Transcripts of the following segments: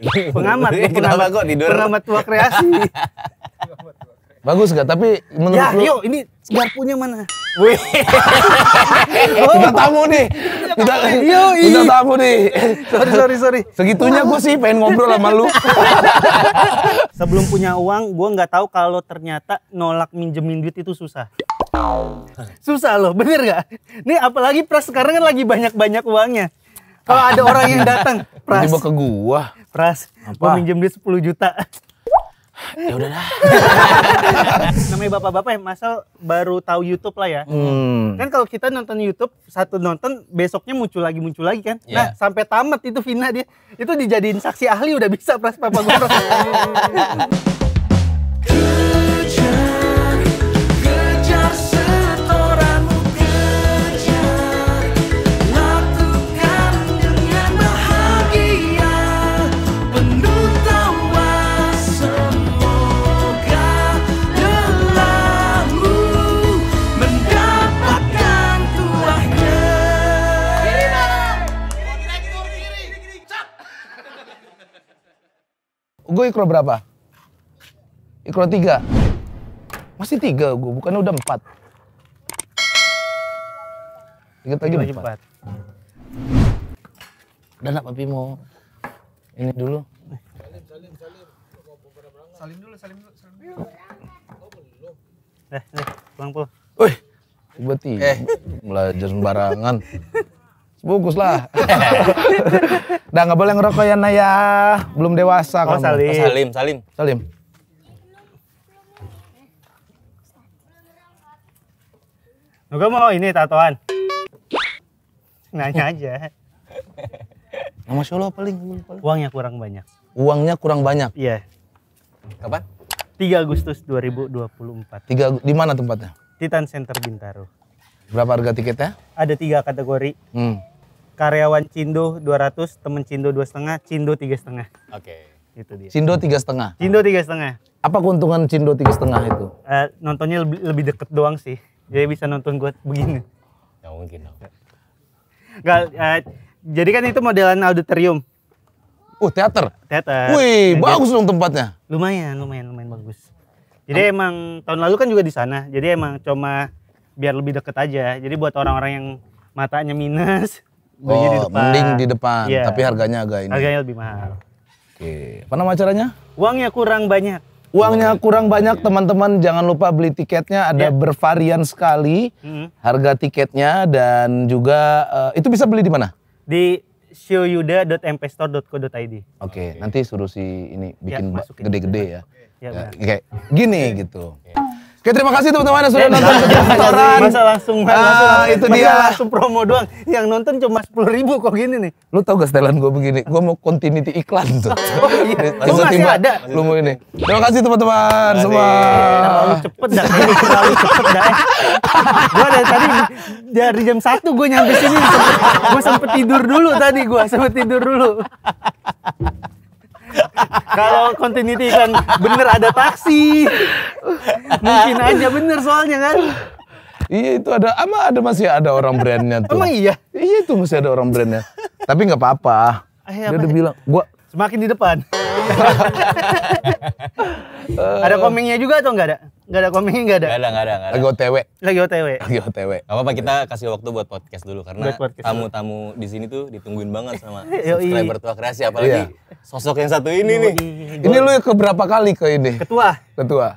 pengamat ya, pengamat kok tidur pengamat tua kreasi Bagus gak? Tapi menurut ya, lu... yuk ini garpunya mana? Wih. oh. Kita tamu nih. Kita, kita tamu nih. Sorry, sorry, sorry. Segitunya gue sih pengen ngobrol sama lu. Sebelum punya uang, gue nggak tahu kalau ternyata nolak minjemin duit itu susah. Susah loh, bener gak? Nih apalagi pras sekarang kan lagi banyak-banyak uangnya. Kalau ada orang yang datang, pras. Tiba ke gua Pras, gue minjem dia 10 juta. ya udah lah. Namanya bapak-bapak yang masal baru tahu YouTube lah ya. Hmm. Kan kalau kita nonton YouTube satu nonton besoknya muncul lagi muncul lagi kan. Yeah. Nah ya. sampai tamat itu Vina dia itu dijadiin saksi ahli udah bisa pras papa gue. gue ikro berapa? Ikro tiga. Masih tiga gue, bukannya udah empat. Tiga lagi empat. empat. Dan apa Pimo? Ini dulu. Salim, salim, salim. Salim dulu, salim dulu, salim dulu. Eh, eh, pulang pul. Wih, tiba-tiba eh. belajar sembarangan. Bungkus lah. Dah nggak boleh ngerokok ya Naya, ya. belum dewasa oh, kamu. Salim. Oh, salim, Salim. Salim. Nah, Gue mau ini tatoan. Nanya aja. Nah, Masya Allah paling, Uangnya kurang banyak. Uangnya kurang banyak? Iya. Kapan? 3 Agustus 2024. tiga di mana tempatnya? Titan Center Bintaro. Berapa harga tiketnya? Ada tiga kategori. Hmm karyawan Cindo 200, temen Cindo dua setengah, Cindo tiga setengah. Oke. Itu dia. Cindo tiga setengah. Cindo tiga setengah. Apa keuntungan Cindo tiga setengah itu? Uh, nontonnya lebih, lebih deket doang sih. Jadi bisa nonton gue begini. ya, mungkin dong. Gak, uh, eh, jadi kan itu modelan auditorium. Oh teater? Teater. Wih, nah, bagus dong tempatnya. Lumayan, lumayan, lumayan bagus. Jadi Am emang tahun lalu kan juga di sana. Jadi emang cuma biar lebih deket aja. Jadi buat orang-orang yang matanya minus, oh, di depan. Mending di depan, yeah. tapi harganya agak ini. Harganya lebih mahal. Oke. Okay. Apa nama acaranya? Uangnya kurang banyak. Uangnya kurang banyak teman-teman jangan lupa beli tiketnya ada yeah. bervarian sekali hmm. harga tiketnya dan juga uh, itu bisa beli di mana? Di showyuda.mpstore.co.id. Oke, okay, okay. nanti suruh si ini ya, bikin gede-gede ya. Gede -gede ya. ya. ya. Kayak gini gitu. Yeah. Oke, terima kasih teman-teman yang sudah iya, nonton iya, iya, restoran. Masa langsung, ah, langsung, itu masa dia. langsung promo doang. Yang nonton cuma sepuluh ribu kok gini nih. Lu tau gak setelan gue begini? Gue mau continuity iklan tuh. Oh iya, lu masih ada. Lu mau ini. Terima kasih teman-teman semua. Terlalu cepet dah, terlalu cepet dah. Eh. gue dari tadi, dari jam satu gue nyampe sini. Gue sempet tidur dulu tadi, gue sempet tidur dulu. Kalau continuity kan bener ada taksi. Mungkin aja bener soalnya kan. Iya itu ada, ama ada masih ada orang brandnya tuh. Emang iya? Iya itu masih ada orang brandnya. Tapi nggak apa-apa. Eh, iya, Dia udah bilang, gua semakin di depan. ada komingnya juga atau enggak ada? Enggak ada komingnya enggak ada? Enggak ada, enggak ada, ada. Lagi OTW. Lagi OTW. Lagi OTW. Enggak apa-apa kita kasih waktu buat podcast dulu karena tamu-tamu di sini tuh ditungguin banget sama subscriber tua kreasi ya, apalagi iya. sosok yang satu ini nih. Ini lu ke berapa kali ke ini? Ketua. Ketua.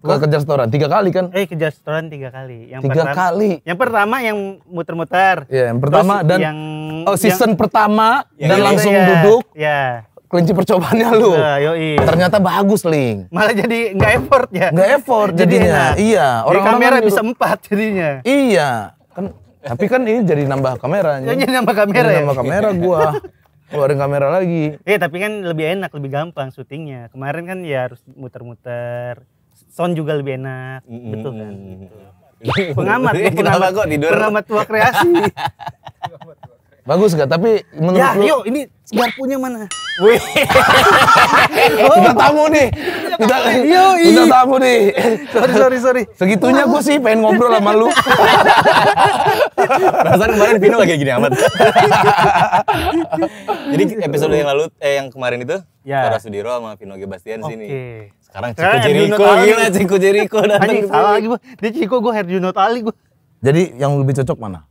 Ke kerja setoran tiga kali kan? Eh kerja setoran tiga kali. Yang tiga pertama, kali. Yang pertama yang muter-muter. Iya, yang pertama Terus dan yang, oh season yang, pertama yang dan langsung ya, duduk. Iya kelinci percobaannya lu. Nah, Ternyata bagus, Ling. Malah jadi nggak effort ya. Nggak effort jadinya. Iya, jadi Iya, orang, -orang kamera kan bisa empat jadinya. Iya. Kan tapi kan ini jadi nambah kameranya. jadi nambah kamera jadi ya. Nambah kamera gua. Keluarin kamera lagi. Iya, tapi kan lebih enak, lebih gampang syutingnya. Kemarin kan ya harus muter-muter. Sound juga lebih enak, mm -hmm. betul kan? Pengamat, pengamat, pengamat Pengamat tua kreasi. Bagus gak? Tapi menurut ya, lu... yuk ini garpunya mana? Wih. oh. Kita tamu nih. Kita, yo, kita tamu nih. sorry, sorry, sorry. Segitunya gue sih pengen ngobrol sama lu. Perasaan kemarin Pino kayak gini amat. Jadi episode yang lalu, eh yang kemarin itu, ya. Tora Sudiro sama Vino Gebastian okay. sini. Sekarang Ciko Jericho, gila Ciko Jericho. salah lagi gue. Dia Ciko, gue Herjunot Ali gue. Jadi yang lebih cocok mana?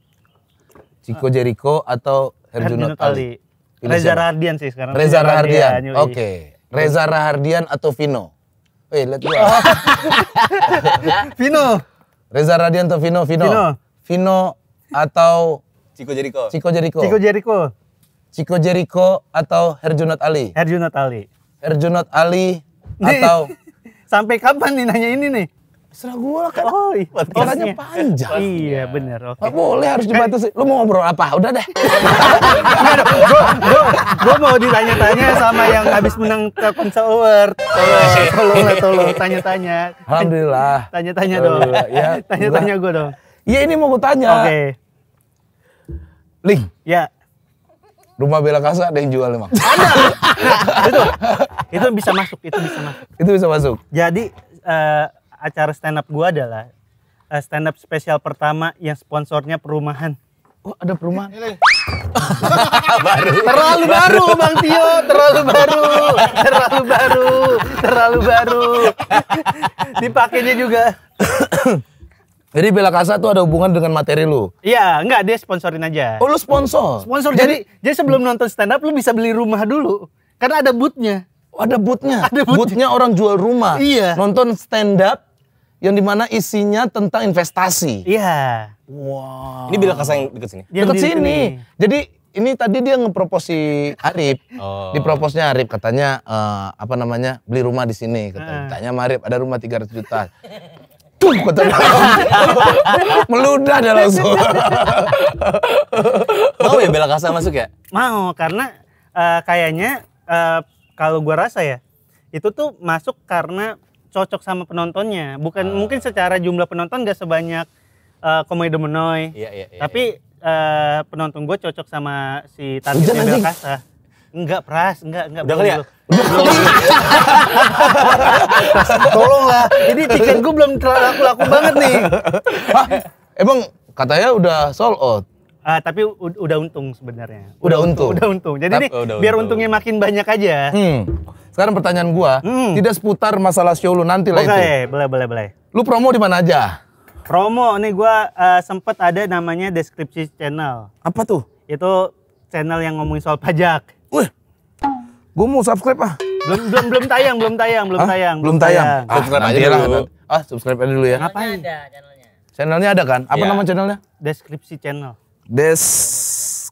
Chico uh, Jericho atau Herjuno Ali. Ali. Reza Rahardian sih sekarang. Reza Rahardian. Oke. Okay. Reza Rahardian atau Vino? Wih, lihat gua. Vino. Reza Rahardian atau Vino? Vino. Vino, Vino atau Chico Jericho. Chico Jericho. Chico Jericho. Chico Jericho atau Herjunot Ali? Herjunot Ali. Herjunot Ali atau sampai kapan nih nanya ini nih? Serah gue lah kan. Oh, iya. Orangnya panjang. Eh, iya bener. Oke. Okay. Gak boleh harus eh. dibatasi. Lu mau ngobrol apa? Udah deh. gue mau ditanya-tanya sama yang habis menang Telkomsel Award. Tolong, tolong lah tolong. Tanya-tanya. Alhamdulillah. Tanya-tanya dong. Ya, Tanya-tanya gue dong. Iya ini mau gue tanya. Oke. Okay. Ling. Ya. Rumah Bela Kasa ada yang jual emang. Ada. Nah, itu, itu bisa masuk. Itu bisa masuk. Itu bisa masuk. Jadi uh, acara stand up gue adalah uh, eh, stand up spesial pertama yang sponsornya perumahan. Oh ada perumahan. Eh, eh, baru. Terlalu baru, baru Bang Tio, terlalu baru, terlalu baru, terlalu baru. Dipakainya juga. Jadi bela kasa tuh ada hubungan dengan materi lu. Iya, enggak dia sponsorin aja. Oh, lu sponsor. Sponsor. Jadi jadi, jadi sebelum nonton stand up lu bisa beli rumah dulu. Karena ada bootnya. Oh, ada bootnya. Ada bootnya. bootnya orang jual rumah. Iya. Nonton stand up yang dimana isinya tentang investasi. Iya. Wow. Ini bilang kasih saya deket sini. Deket sini. sini. Jadi ini tadi dia ngeproposi Arif. Oh. proposnya Arif katanya uh, apa namanya? beli rumah di sini katanya. Uh. Ah. Tanya sama Arif ada rumah 300 juta. Tuh kata Meludah ada langsung. Mau ya Bela Kasa masuk ya? Mau karena uh, kayaknya uh, kalau gua rasa ya itu tuh masuk karena cocok sama penontonnya. Bukan uh. mungkin secara jumlah penonton gak sebanyak uh, eh, komedi Menoy. Iya, iya, iya, tapi iya. Uh, penonton gue cocok sama si Targetnya Kasa. Enggak, Pras. Enggak, enggak. Udah kali ya? Tolonglah. ini tiket gue belum laku-laku banget nih. Hah? Emang katanya udah sold out? Uh, tapi udah untung sebenarnya. Udah, udah untung. Udah untung. Jadi Tap, nih, udah biar untung. untungnya makin banyak aja. Hmm. Sekarang pertanyaan gua, hmm. tidak seputar masalah show lu nanti lah okay, oh, itu. Boleh, boleh, boleh. Lu promo di mana aja? Promo nih gua uh, sempet ada namanya deskripsi channel. Apa tuh? Itu channel yang ngomongin soal pajak. Wih. Gua mau subscribe ah. Belum belum belum tayang, belum tayang, belum ah, tayang. Belum tayang. Ah, subscribe aja dulu. Lah, ah, subscribe aja dulu ya. Ngapain? Ada channelnya. Channelnya ada kan? Apa ya. nama channelnya? Deskripsi channel deskripsi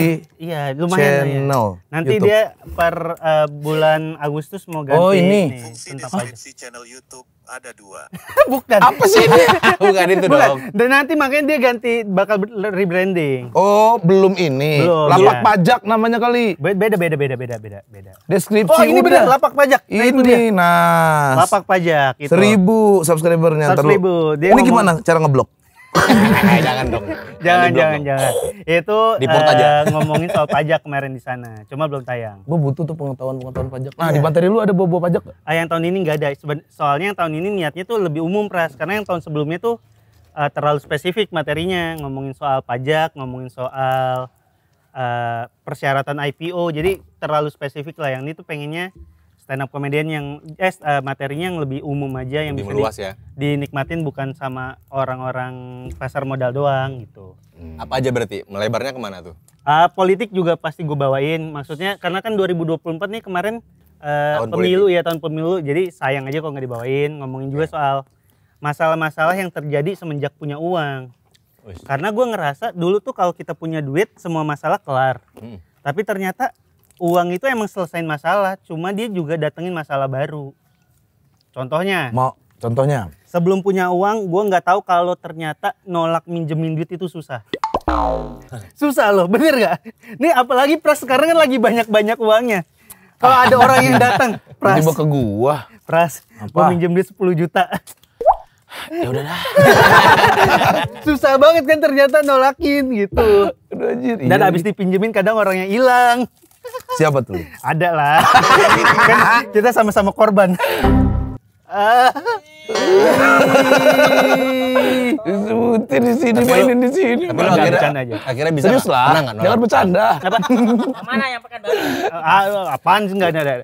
eh, iya, ya. channel. Ya. Nanti YouTube. dia per uh, bulan Agustus mau ganti. Oh ini. Nih, Fungsi deskripsi channel YouTube ada dua. Bukan. Apa sih ini? Bukan itu Bukan. dong. Dan nanti makanya dia ganti bakal rebranding. Oh, belum ini. Belum, lapak iya. pajak namanya kali. Beda beda beda beda beda beda. Deskripsi. Oh, ini beda lapak pajak. Nah, ini dia. nah. Lapak pajak itu. Seribu subscribernya. Seribu. ini gimana cara ngeblok? Eh, jangan dong. Jangan, jangan, jangan. Itu uh, aja. Eh, ngomongin soal pajak kemarin di sana. Cuma belum tayang. Gue butuh tuh pengetahuan-pengetahuan pajak. Iya. Nah, yeah. di materi lu ada bawa-bawa pajak Ah, yang tahun ini nggak ada. Soalnya yang tahun ini niatnya tuh lebih umum, Pras. Karena yang tahun sebelumnya tuh uh, terlalu spesifik materinya. Ngomongin soal pajak, ngomongin soal uh, persyaratan IPO. Jadi terlalu spesifik lah. Yang ini tuh pengennya stand up comedian yang eh, eh materinya yang lebih umum aja yang lebih bisa meluas di, ya. dinikmatin bukan sama orang-orang pasar modal doang gitu. Hmm. Apa aja berarti? Melebarnya kemana tuh? Uh, politik juga pasti gue bawain. Maksudnya karena kan 2024 nih kemarin uh, tahun pemilu politik. ya tahun pemilu. Jadi sayang aja kalau nggak dibawain. Ngomongin juga yeah. soal masalah-masalah yang terjadi semenjak punya uang. Karena gue ngerasa dulu tuh kalau kita punya duit semua masalah kelar. Hmm. Tapi ternyata uang itu emang selesain masalah, cuma dia juga datengin masalah baru. Contohnya? Mau Contohnya? Sebelum punya uang, gue nggak tahu kalau ternyata nolak minjemin duit itu susah. Susah loh, bener gak? Nih apalagi Pras sekarang kan lagi banyak-banyak uangnya. Kalau ada orang yang datang, Pras. Tiba ke gua. Pras, Apa? minjem duit 10 juta. ya udah lah. susah banget kan ternyata nolakin gitu. Dan iya, abis dipinjemin kadang orangnya hilang. Siapa tuh? Ada lah. kan kita sama-sama korban. Disebutin di sini, mainin di sini. Tapi lo akhirnya, aja. akhirnya bisa. Serius lah. Jangan bercanda. mana yang pekan baru? Ah, apaan sih enggak ada.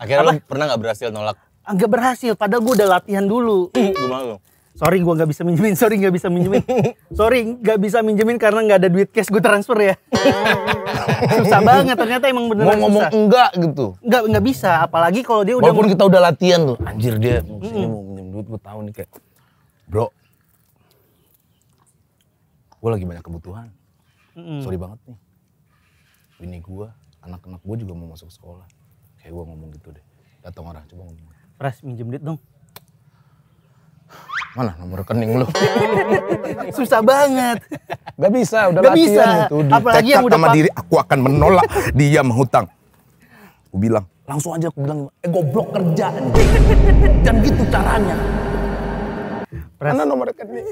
Akhirnya lo pernah nggak berhasil nolak? Enggak berhasil, padahal gue udah latihan dulu. gue mau sorry gue nggak bisa minjemin sorry nggak bisa minjemin sorry nggak bisa minjemin karena nggak ada duit cash gue transfer ya susah banget ternyata emang beneran mau ngomong susah. enggak gitu nggak nggak bisa apalagi kalau dia udah walaupun kita udah latihan tuh anjir dia mau mau minjem duit gue tahu nih kayak bro gue lagi banyak kebutuhan mm. sorry banget nih ini gue anak-anak gue juga mau masuk sekolah kayak gue ngomong gitu deh datang orang coba ngomong Pras minjem duit dong mana nomor rekening lu? Susah banget. Gak bisa, udah Gak bisa. itu. Di Apalagi yang udah sama diri, aku akan menolak dia menghutang. Aku bilang, langsung aja aku bilang, eh goblok kerja. Dan gitu caranya. Pres. Mana nomor rekening?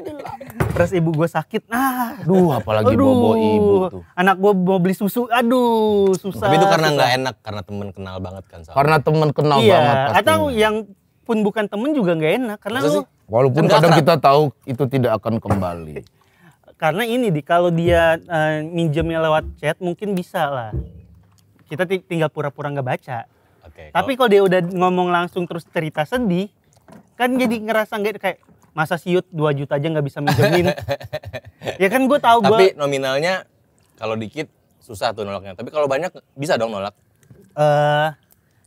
Pres ibu gue sakit. Nah, duh apalagi aduh, bobo ibu tuh. Anak gue mau beli susu, aduh susah. Tapi itu karena nggak enak, karena temen kenal banget kan. sama. Karena temen kenal iya, banget. Iya. Atau yang pun bukan temen juga nggak enak karena lu walaupun kadang akrab. kita tahu itu tidak akan kembali. karena ini di kalau dia uh, minjemnya lewat chat mungkin bisa lah. Kita tinggal pura-pura nggak -pura baca. Okay, Tapi kalau dia udah ngomong langsung terus cerita sedih, kan jadi ngerasa nggak kayak masa siut 2 juta aja nggak bisa minjemin. ya kan gue tahu gua... Tapi nominalnya kalau dikit susah tuh nolaknya. Tapi kalau banyak bisa dong nolak. uh,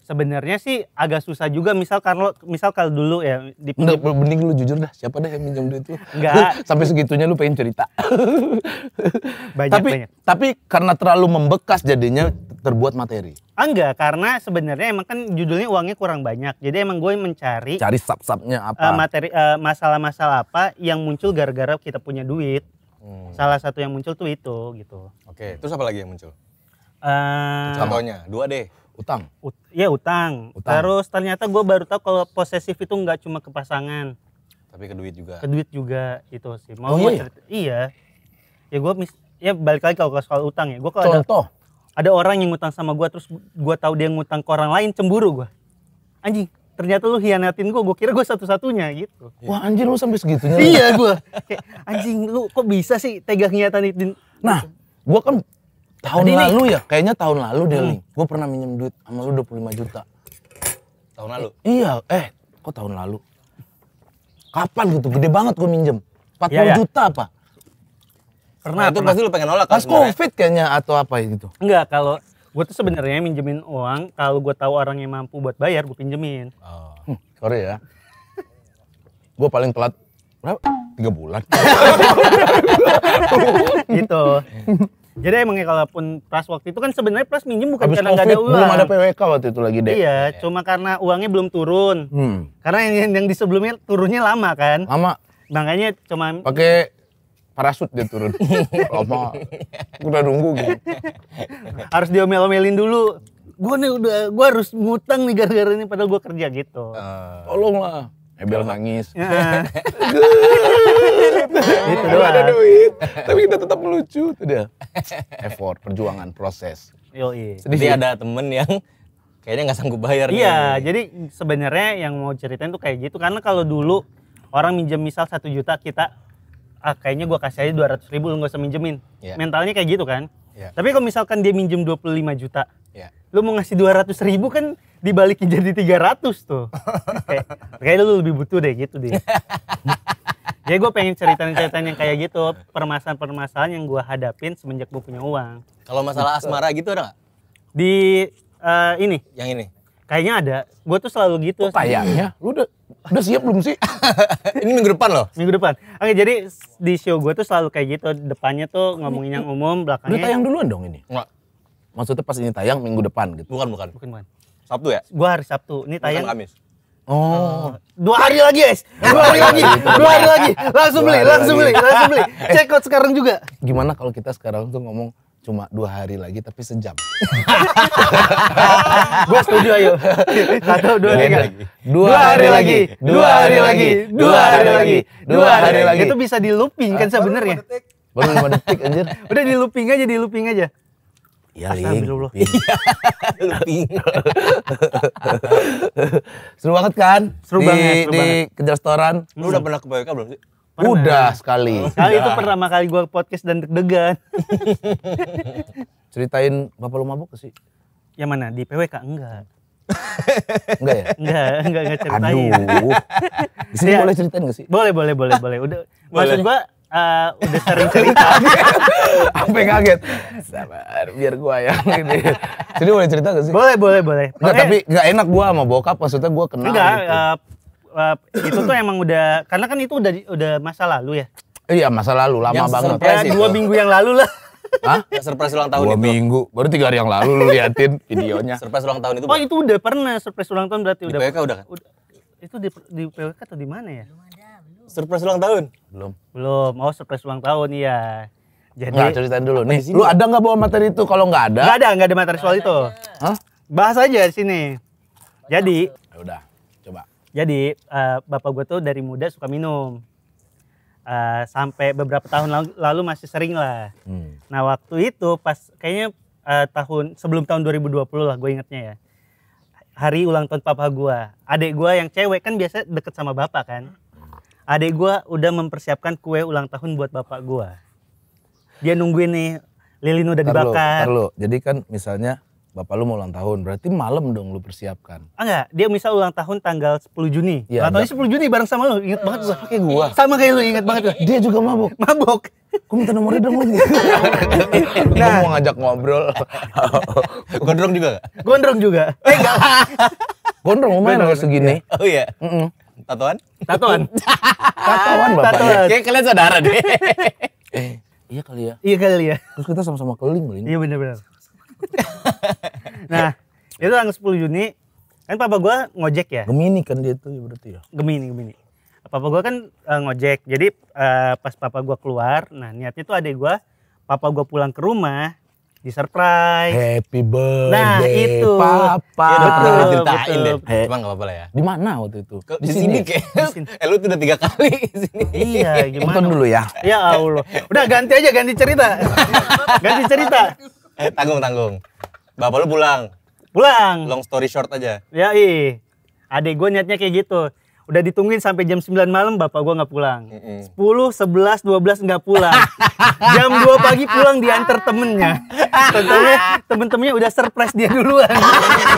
sebenarnya sih agak susah juga misal kalau misal kalau dulu ya di Nggak, mending lu jujur dah siapa dah yang minjem duit lu Enggak. sampai segitunya lu pengen cerita banyak, tapi banyak. tapi karena terlalu membekas jadinya terbuat materi ah, enggak karena sebenarnya emang kan judulnya uangnya kurang banyak jadi emang gue mencari cari sub-subnya apa eh, materi uh, masalah-masalah apa yang muncul gara-gara kita punya duit hmm. salah satu yang muncul tuh itu gitu oke okay. terus apa lagi yang muncul uh, contohnya dua deh utang Ut ya utang. utang terus ternyata gue baru tahu kalau posesif itu nggak cuma ke pasangan tapi ke duit juga ke duit juga itu sih mau oh, iya? Ya? iya ya gue mis ya balik lagi kalau soal utang ya gue kalau contoh ada, ada orang yang ngutang sama gue terus gue tahu dia ngutang ke orang lain cemburu gue anjing ternyata lu hianatin gue gue kira gue satu-satunya gitu wah anjir lu sampai segitunya iya gue anjing lu kok bisa sih niatan hianatin nah gue kan Tahun lalu ini. ya, kayaknya tahun lalu hmm. deh, Ling. Gue pernah minjem duit sama lu 25 juta. Tahun lalu? I eh, iya, eh kok tahun lalu? Kapan gitu, gede banget gue minjem. 40 ya, ya. juta apa? Karena nah, itu pernah. pasti lu pengen nolak kan Pas kan, covid kayaknya atau apa gitu. Enggak, kalau gue tuh sebenarnya minjemin uang kalau gue tahu orang yang mampu buat bayar gue pinjemin oh. Hmm, sorry ya gue paling telat berapa tiga bulan gitu jadi emangnya kalaupun Pras waktu itu kan sebenarnya Pras minjem bukan Abis karena nggak ada uang. Belum ada PWK waktu itu lagi deh. Iya, e. cuma karena uangnya belum turun. Hmm. Karena yang, yang di sebelumnya turunnya lama kan. Lama. Makanya cuma pakai parasut dia turun. lama. Udah nunggu gitu. Harus diomel-omelin dulu. Gue nih udah gue harus ngutang nih gara-gara ini padahal gue kerja gitu. Uh. Tolonglah. Ebel nangis. itu doang. Ada duit, tapi kita tetap lucu. tuh dia. Effort, perjuangan, proses. Yoi. Jadi ada temen yang kayaknya nggak sanggup bayar. Iya, nih. jadi sebenarnya yang mau ceritain tuh kayak gitu. Karena kalau dulu orang minjem misal satu juta kita ah kayaknya gue kasih aja dua ratus ribu lu nggak usah minjemin yeah. mentalnya kayak gitu kan yeah. tapi kalau misalkan dia minjem 25 juta yeah. lu mau ngasih dua ratus ribu kan dibalikin jadi 300 tuh. kayak, kayak lu lebih butuh deh gitu deh. jadi gue pengen cerita-cerita yang kayak gitu, permasalahan-permasalahan yang gue hadapin semenjak gue punya uang. Kalau masalah gitu. asmara gitu ada gak? Di uh, ini. Yang ini? Kayaknya ada. Gue tuh selalu gitu. Oh, kayaknya. Lu udah, udah siap belum sih? ini minggu depan loh. Minggu depan. Oke, jadi di show gue tuh selalu kayak gitu. Depannya tuh ngomongin yang umum, belakangnya. Udah tayang duluan dong ini. Enggak. Maksudnya pas ini tayang minggu depan gitu. Bukan, bukan. Bukan, bukan. Sabtu ya? Gua hari Sabtu. Ini tayang. Kamis. Oh, dua hari lagi guys, dua hari lagi, dua hari lagi, langsung beli, langsung beli, langsung beli, check out sekarang juga. Gimana kalau kita sekarang tuh ngomong cuma dua hari lagi tapi sejam. gue setuju ayo. Satu dua tiga. Dua hari lagi. Dua hari lagi. Dua hari lagi. Dua hari lagi. Itu bisa di looping kan sebenarnya. Baru lima detik anjir. Udah di looping aja, di looping aja. Ya, Ling. Iya, seru banget kan? Seru banget, seru di banget. restoran. Lu udah pernah ke PWK belum sih? Pernah. Udah sekali. Oh, sekali itu iya. pertama kali gua podcast dan deg-degan. Ceritain bapak lu mabuk sih? Yang mana? Di PWK enggak. enggak ya? Enggak, enggak, enggak ceritain. Aduh. Di ya. boleh ceritain gak sih? Boleh, boleh, boleh, boleh. Udah, boleh. maksud gua uh, udah sering cerita. Sampai kaget. Sabar, biar gua yang ini. Jadi boleh cerita gak sih? Boleh, boleh, boleh. Enggak, Makanya, tapi enggak enak gua sama bokap, maksudnya gua kenal enggak, gitu. Uh, uh, itu tuh emang udah karena kan itu udah udah masa lalu ya. Iya, masa lalu lama yang banget. Ya, itu. dua minggu yang lalu lah. Hah? Ya, surprise ulang tahun Dua itu. minggu, baru tiga hari yang lalu lu liatin videonya. Surprise ulang tahun itu. Oh, itu udah pernah surprise ulang tahun berarti di udah. PWK udah kan? itu di di PWK atau di mana ya? surprise ulang tahun? Belum. Belum. Oh, surprise ulang tahun iya. Jadi Nggak, ceritain dulu nih. Lu ada nggak bawa materi itu? Kalau nggak ada? Nggak ada, nggak ada materi soal itu. Hah? Bahas aja di sini. Jadi. Ya udah, coba. Jadi uh, bapak gue tuh dari muda suka minum. Uh, sampai beberapa tahun lalu, lalu masih sering lah. Hmm. Nah waktu itu pas kayaknya uh, tahun sebelum tahun 2020 lah gue ingetnya ya. Hari ulang tahun papa gue. Adik gue yang cewek kan biasa deket sama bapak kan adik gue udah mempersiapkan kue ulang tahun buat bapak gue. Dia nungguin nih lilin udah dibakar. Lu, Jadi kan misalnya bapak lu mau ulang tahun, berarti malam dong lu persiapkan. Ah enggak, dia misal ulang tahun tanggal 10 Juni. Ya, ulang tahunnya 10 Juni bareng sama lu, inget banget sama kayak gua. Sama kayak lu inget banget. Dia juga mabuk. Mabuk. Gue minta nomornya dong lu. nah, mau ngajak ngobrol. Gondrong juga gak? Gondrong juga. Eh enggak. Gondrong lumayan kalau segini. Oh iya. Mm -mm. Tatoan? Tatoan. Tatoan Bapak. Tatoan. Ya, Kayak kalian saudara deh. eh iya kali ya. Iya kali ya. Terus kita sama-sama keliling loh ini. Iya benar-benar. nah, itu tanggal 10 Juni. Kan papa gue ngojek ya. Gemini kan dia tuh ya berarti ya. Gemini, Gemini. Papa gue kan uh, ngojek. Jadi uh, pas papa gue keluar, nah niatnya tuh adek gue, papa gue pulang ke rumah, di surprise. Happy nah, birthday. Nah, itu. Papa. Ya, betul, betul, ceritain deh. Cuma enggak apa-apa lah ya. Di mana waktu itu? Ke, di, di sini, sini eh lu udah tiga kali di sini. Iya, eh, gimana? Tonton dulu ya. Ya Allah. Udah ganti aja ganti cerita. ganti cerita. Eh, tanggung tanggung. Bapak lu pulang. Pulang. Long story short aja. Ya, ih. Adik gue niatnya kayak gitu udah ditungguin sampai jam 9 malam bapak gua nggak pulang. Mm sebelas 10, 11, 12 nggak pulang. jam 2 pagi pulang diantar temennya. Tentunya temen-temennya udah surprise dia duluan.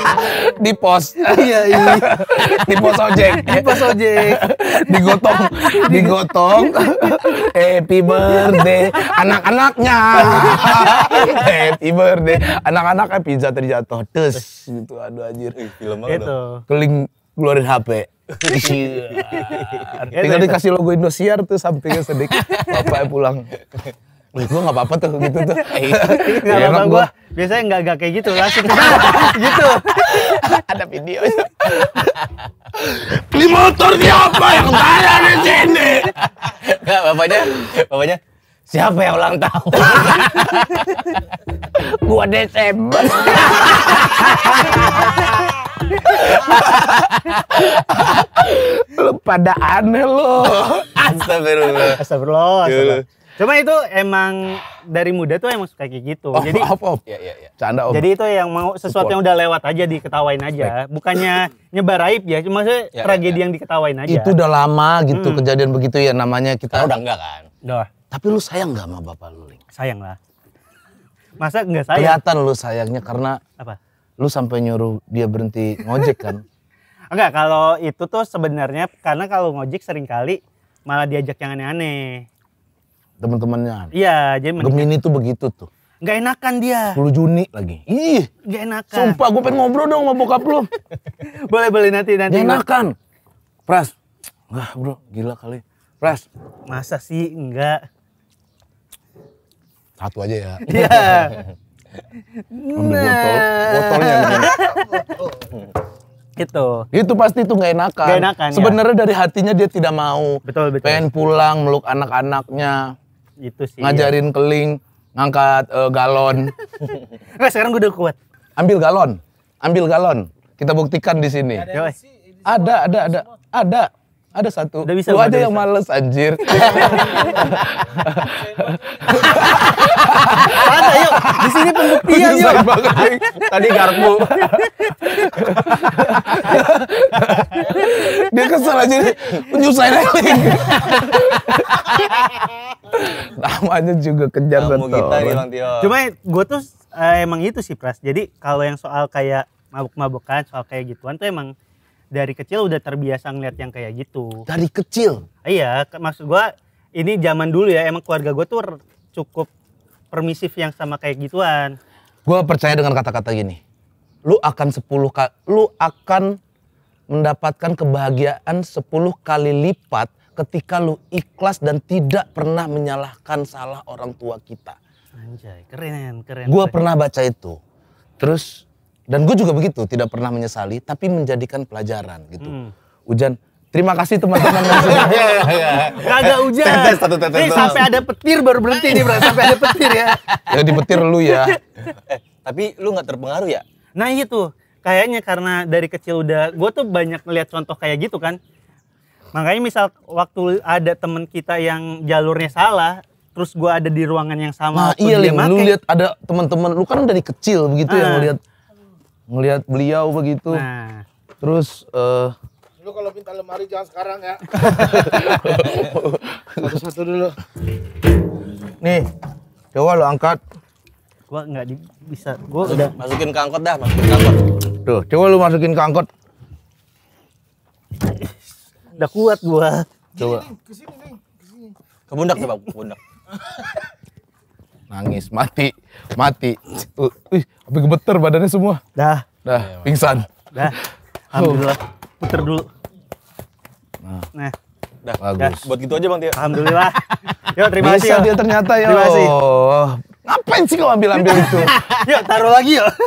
di pos. iya, iya. di pos ojek. Di pos ojek. digotong, digotong. Happy birthday anak-anaknya. Happy birthday anak-anaknya pizza terjatuh. Tes gitu aduh anjir. Film gitu. Keling keluarin HP Iya. Tinggal dikasih logo Indosiar tuh sampingnya sedikit. Bapaknya pulang. Wih, gue gak apa-apa tuh gitu tuh. Iya. gak iya, apa-apa gue. Biasanya gak, gak kayak gitu. Langsung gitu. Ada video. Beli motor siapa yang tanya di sini? Gak, bapaknya. Bapaknya. Siapa yang ulang tahun? gua Desember. lu pada aneh lo. Astagfirullah. Astagfirullah. Iya. Astagfirullah. Cuma itu emang dari muda tuh emang suka kayak gitu. Oh, jadi maaf, om. Ya, ya, om. Jadi itu yang mau sesuatu yang udah lewat aja diketawain aja. Bukannya nyebar aib ya, cuma ya, ya, tragedi ya, ya. yang diketawain aja. Itu udah lama gitu hmm. kejadian begitu ya namanya kita. udah enggak kan? Udah. Tapi lu sayang gak sama bapak lu, Ling? Sayang lah. Masa nggak sayang? Kelihatan lu sayangnya karena apa? Lu sampai nyuruh dia berhenti ngojek kan? Enggak, kalau itu tuh sebenarnya karena kalau ngojek sering kali malah diajak yang aneh-aneh. Teman-temannya. Iya, jadi mendingan. Gemini tuh begitu tuh. Enggak enakan dia. 10 Juni lagi. Ih, enggak enakan. Sumpah gue pengen ngobrol dong sama bokap lu. boleh, boleh nanti nanti. Gak enakan. Pras. Wah, bro, gila kali. Pras. Masa sih enggak? satu aja ya. Iya. nah. botol, botolnya. itu. Itu pasti itu nggak enakan. Gak enakan ya. Sebenarnya ya? dari hatinya dia tidak mau. Betul, betul. Pengen pulang meluk anak-anaknya. Itu sih. Ngajarin ya. keling, ngangkat uh, galon. Nah, sekarang gue udah kuat. Ambil galon. Ambil galon. Kita buktikan di sini. Ada, ada, ada, ada. ada ada satu. Udah bisa. Lu aja yang males anjir. ada yuk, di sini pembuktian yuk. banget nih. Tadi garpu. Dia kesel aja nih, nyusahin Eling. Namanya juga kejar dan Cuma gue tuh eh, emang itu sih Pras. Jadi kalau yang soal kayak mabuk-mabukan, soal kayak gituan tuh emang dari kecil udah terbiasa ngeliat yang kayak gitu. Dari kecil? Iya, maksud gua ini zaman dulu ya emang keluarga gue tuh cukup permisif yang sama kayak gituan. Gua percaya dengan kata-kata gini. Lu akan 10 kali lu akan mendapatkan kebahagiaan 10 kali lipat ketika lu ikhlas dan tidak pernah menyalahkan salah orang tua kita. Anjay, keren, keren. Gua keren. pernah baca itu. Terus dan gue juga begitu tidak pernah menyesali tapi menjadikan pelajaran gitu hmm. hujan Terima kasih teman-teman yang sudah. Kagak hujan. sampai ada petir baru berhenti nih, Bro. Sampai ada petir ya. Ya di petir lu ya. eh, tapi lu nggak terpengaruh ya? Nah, itu. Kayaknya karena dari kecil udah gue tuh banyak ngeliat contoh kayak gitu kan. Makanya misal waktu ada temen kita yang jalurnya salah, terus gue ada di ruangan yang sama. Nah, iya, lu lihat ada teman-teman, lu kan dari kecil begitu ah. yang lihat ngelihat beliau begitu. Nah. Terus uh, lu kalau minta lemari jangan sekarang ya. Satu-satu dulu. Nih, coba lu angkat. Gua nggak bisa. Gua Masuk, udah masukin ke angkot dah, masukin ke angkot. Tuh, coba lu masukin ke angkot. udah kuat gua. Coba. sini, ke sini. Ke pundak coba, ke pundak. nangis mati mati uh, tapi sampai gemeter badannya semua dah dah iya, pingsan dah alhamdulillah puter dulu nah, nah. Dah, bagus. Dah. Buat gitu aja Bang Tio. Alhamdulillah. ya terima kasih. dia ternyata ya. Terima kasih. Oh, ngapain sih kau ambil-ambil itu? yuk, taruh lagi yuk.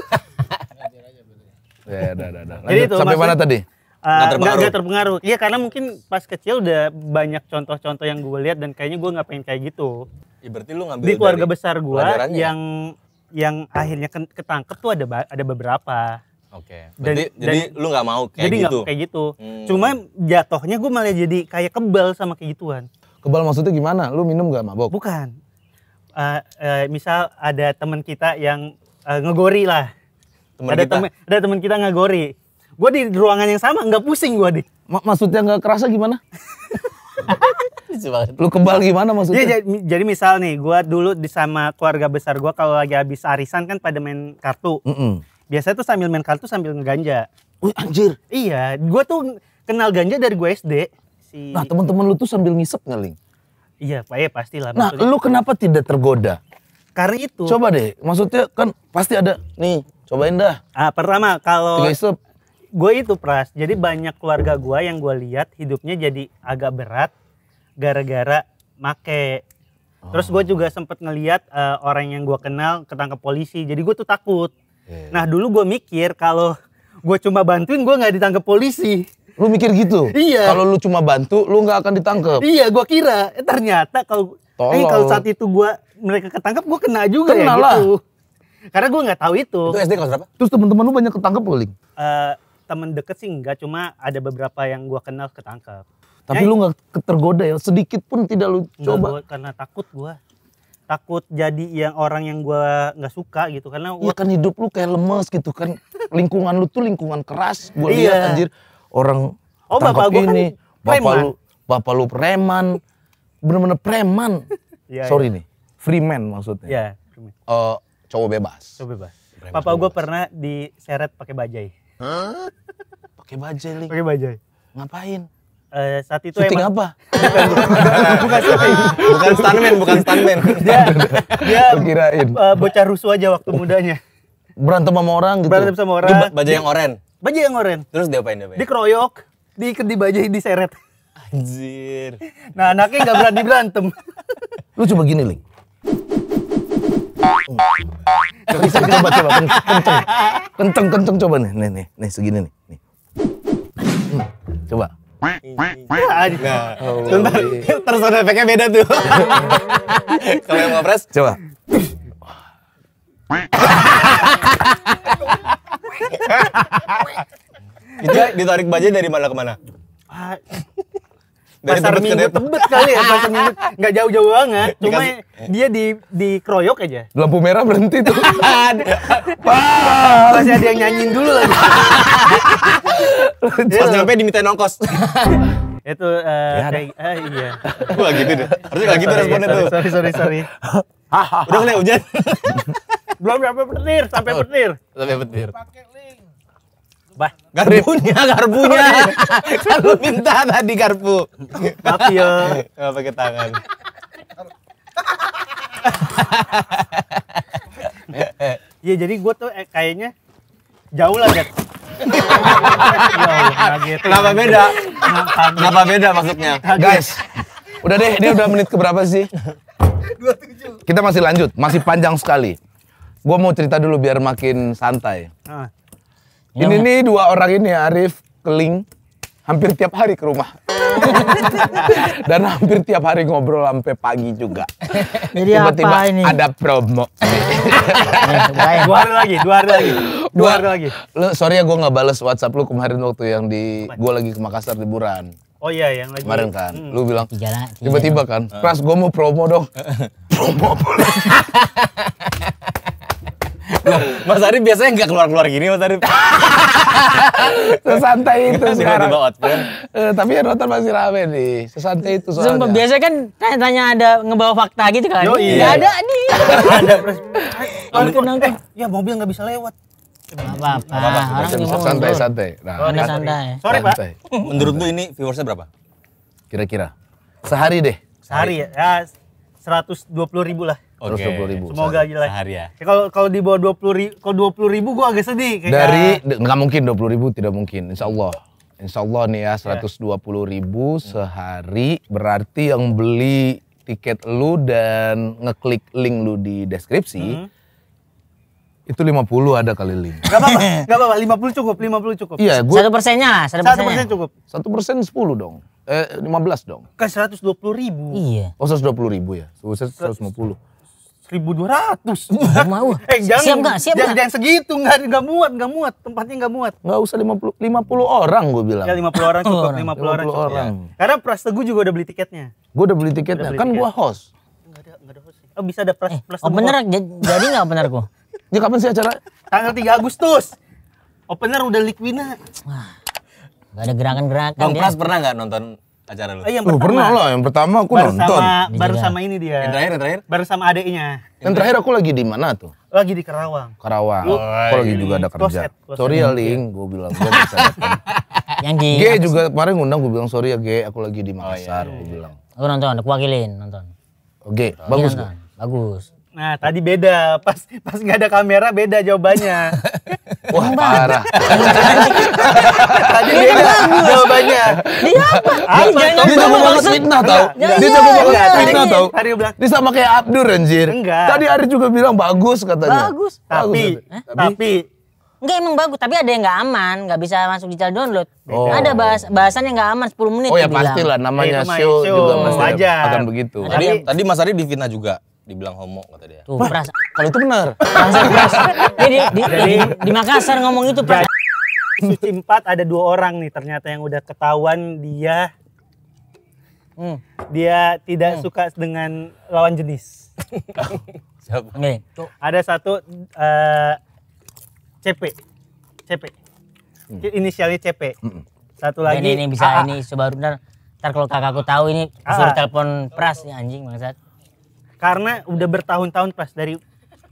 ya, dah, dah, dah. Lanjut, Jadi itu, sampai mana tadi? Eh, nggak terpengaruh. Gak, terpengaruh. Iya karena mungkin pas kecil udah banyak contoh-contoh yang gue lihat dan kayaknya gue nggak pengen kayak gitu. Iya berarti lu ngambil di keluarga besar gue ya? yang yang akhirnya ketangkep tuh ada ada beberapa. Oke. Okay. jadi lu nggak mau kayak jadi gitu. Jadi kayak gitu. Hmm. Cuma jatohnya gue malah jadi kayak kebal sama kayak gituan. Kebal maksudnya gimana? Lu minum gak mabok? Bukan. Uh, uh, misal ada teman kita yang uh, ngegori lah. Temen ada teman ada teman kita ngegori gue di ruangan yang sama nggak pusing gue deh maksudnya nggak kerasa gimana lu kebal gimana maksudnya? Ya, jadi, misal nih, gue dulu di sama keluarga besar gue kalau lagi habis arisan kan pada main kartu. Mm -mm. Biasanya tuh sambil main kartu sambil ngeganja. Wih anjir. Iya, gue tuh kenal ganja dari gue SD. Si... Nah teman-teman lu tuh sambil ngisep ngeling. Iya, pak ya lah Nah, lu kenapa tidak tergoda? Karena itu. Coba deh, maksudnya kan pasti ada nih, cobain dah. Ah, pertama kalau gue itu pras jadi banyak keluarga gue yang gue lihat hidupnya jadi agak berat gara-gara make oh. terus gue juga sempet ngeliat uh, orang yang gue kenal ketangkep polisi jadi gue tuh takut yeah. nah dulu gue mikir kalau gue cuma bantuin gue nggak ditangkep polisi lu mikir gitu iya kalau lu cuma bantu lu nggak akan ditangkep iya gue kira eh, ternyata kalau eh kalau saat itu gue mereka ketangkep gue kena juga ya kena ya lah. gitu karena gue nggak tahu itu itu SD kelas berapa terus teman-teman lu banyak ketangkep poling. uh, eh, temen deket sih enggak, cuma ada beberapa yang gue kenal ketangkep. Tapi ya, lu nggak tergoda ya, sedikit pun tidak lu coba. Gua, karena takut gue, Takut jadi yang orang yang gue nggak suka gitu karena Iya kan hidup lu kayak lemes gitu kan. lingkungan lu tuh lingkungan keras. Gua iya. anjir orang Oh, bapak gua kan ini. kan bapak preman. lu bapak lu preman. Bener-bener preman. ya, Sorry ya. nih. freeman maksudnya. ya, free Uh, eh, cowok bebas. Cowok bebas. Preman Papa gue pernah diseret pakai bajai. Hah? Pakai bajai, Ling. Pakai bajai. Ngapain? Uh, saat itu Shooting emang apa? bukan stuntman, bukan stuntman, bukan stuntman. dia dia kirain. Uh, bocah rusuh aja waktu mudanya. Berantem sama orang gitu. Berantem sama orang. Di bajai yang oren. Bajai yang oren. Terus diapain diapain? Dikeroyok, diikat di bajai diseret. Anjir. Nah, anaknya nggak berani berantem. Lu coba gini, Ling coba coba kenceng kenceng kenceng coba nih nih nih nih segini nih nih hmm, coba Nah, Bentar, oh, iya. terus efeknya beda tuh. Kalau yang ngopres, coba. Itu ditarik baja dari mana ke mana? Ah, dari pasar tebet minggu ke tebet kali ya pasar minggu nggak jauh-jauh banget cuma Dikasih. dia di di kroyok aja lampu merah berhenti tuh Pak masih ada yang nyanyiin dulu lagi pas nyampe diminta nongkos itu uh, ya, kayak, uh, iya wah gitu deh harusnya nggak gitu responnya tuh sorry sorry sorry udah mulai hujan belum sampai petir sampai petir sampai petir pakai Bah, garpunya, garpunya. Oh, iya. kan lu minta tadi garpu. Maaf ya. Enggak oh, pakai tangan. Iya, jadi gue tuh eh, kayaknya jauh lah, Gat. Ya gitu. Kenapa beda? Kenapa beda maksudnya? Guys, udah deh, ini udah menit keberapa sih? 27. Kita masih lanjut, masih panjang sekali. Gue mau cerita dulu biar makin santai. Ah. Oh. Ini nih dua orang ini Arif Keling hampir tiap hari ke rumah. Dan hampir tiap hari ngobrol sampai pagi juga. Jadi Tiba-tiba apa ini? ada promo. Eh, dua hari lagi, dua hari lagi. Dua hari lagi. Lu, sorry ya gue gak bales WhatsApp lu kemarin waktu yang di... Gue lagi ke Makassar liburan. Oh iya yang lagi. Kemarin kan, hmm. lu bilang tiba-tiba kan, hmm. Pras gue mau promo dong. promo Nah, Mas Arif biasanya nggak keluar-keluar gini Mas Arif. Sesantai itu sekarang. Tiba uh, eh, tapi Rotan ya masih rame nih. Sesantai itu soalnya. Sumpah, biasanya kan tanya-tanya ada ngebawa fakta gitu kan. Yo, iya. Gak ada nih. ada. Walaupun eh, ya mobil nggak bisa lewat. Apa-apa. Santai, santai. Nah, oh, santai. Sorry Pak. Menurut lu ini viewersnya berapa? Kira-kira. Sehari deh. Sehari ya. Ya 120 ribu lah. Okay. Terus dua puluh ribu. Semoga aja lah. Sehari ya. ya. Kalau kalau di bawah dua puluh ribu, kalau dua puluh ribu gue agak sedih. Kayak Dari nggak mungkin dua puluh ribu tidak mungkin. Insya Allah. Insya Allah nih ya iya. seratus dua puluh ribu sehari berarti yang beli tiket lu dan ngeklik link lu di deskripsi -hmm itu 50 ada kali link. Gak apa-apa, gak apa-apa, 50 cukup, 50 cukup. Iya, gue. Satu persennya lah, satu persen. Satu persen cukup. Satu persen 10 dong, eh 15 dong. Kan 120 ribu. Iya. Oh 120 ribu ya, 150. 1200. mau. Eh, jangan, siap enggak? Siap jangan, gak? jangan segitu, enggak enggak muat, enggak muat. Tempatnya enggak muat. Enggak usah 50 50 orang gue bilang. Ya 50 orang cukup, 50, 50 orang, cukup. Ya. Orang. Ya. Karena Pras Teguh juga udah beli tiketnya. Gue udah beli tiketnya, udah beli kan tiket. gue host. Enggak ada enggak ada host. Oh, bisa ada Pras eh, Pras Oh, bener jadi enggak bener gue. Ini kapan sih acara? Tanggal 3 Agustus. Opener udah Liquina. Wah. Gak ada gerakan-gerakan Bang ya. Pras pernah nggak nonton acara lu? Eh, yang oh, pertama. pernah lah, yang pertama aku baru nonton. Sama, iya. baru sama ini dia. Yang terakhir, yang terakhir? Baru sama adeknya. Yang terakhir aku lagi di mana tuh? Lagi di Karawang. Karawang. oh, aku lagi juga ada kerja. Closet, closet. Sorry ya Ling, gue bilang gue bisa yang di... G juga kemarin ngundang gue bilang sorry ya G, aku lagi di oh, Makassar, oh, iya, iya. gue bilang. Aku nonton, aku wakilin nonton. Oke, oh, bagus. Iya, bagus. Nah, tadi beda. Pas pas nggak ada kamera beda jawabannya. Wah, parah. tadi kan beda jawabannya. Dia apa? apa? Dia mau banget fitnah tau. Dia coba banget fitnah tau. Dia sama kayak Abdur anjir. Enggak. Tadi Ari juga bilang bagus katanya. Bagus. Tapi, tapi Enggak emang bagus, tapi ada yang nggak aman, nggak bisa masuk digital download. Oh. Ada bahas bahasan yang nggak aman 10 menit. Oh ya pastilah namanya eh, show, show juga masih akan begitu. Tadi, tadi Mas Ari difitnah juga dibilang homo kata dia. Tuh, pras. Kalau itu benar. Langsung di, di, Jadi, di, di Makassar ngomong itu pras. Suci empat ada dua orang nih ternyata yang udah ketahuan dia hmm. dia tidak hmm. suka dengan lawan jenis. Siapa? Nih, tuh. ada satu uh, eh, CP. CP. Hmm. Inisialnya CP. Hmm. Satu lagi. Ini, ini bisa ini sebaru ntar, ntar kalau kakakku tahu ini suruh telepon Pras nih anjing bangsat. Karena udah bertahun-tahun pas dari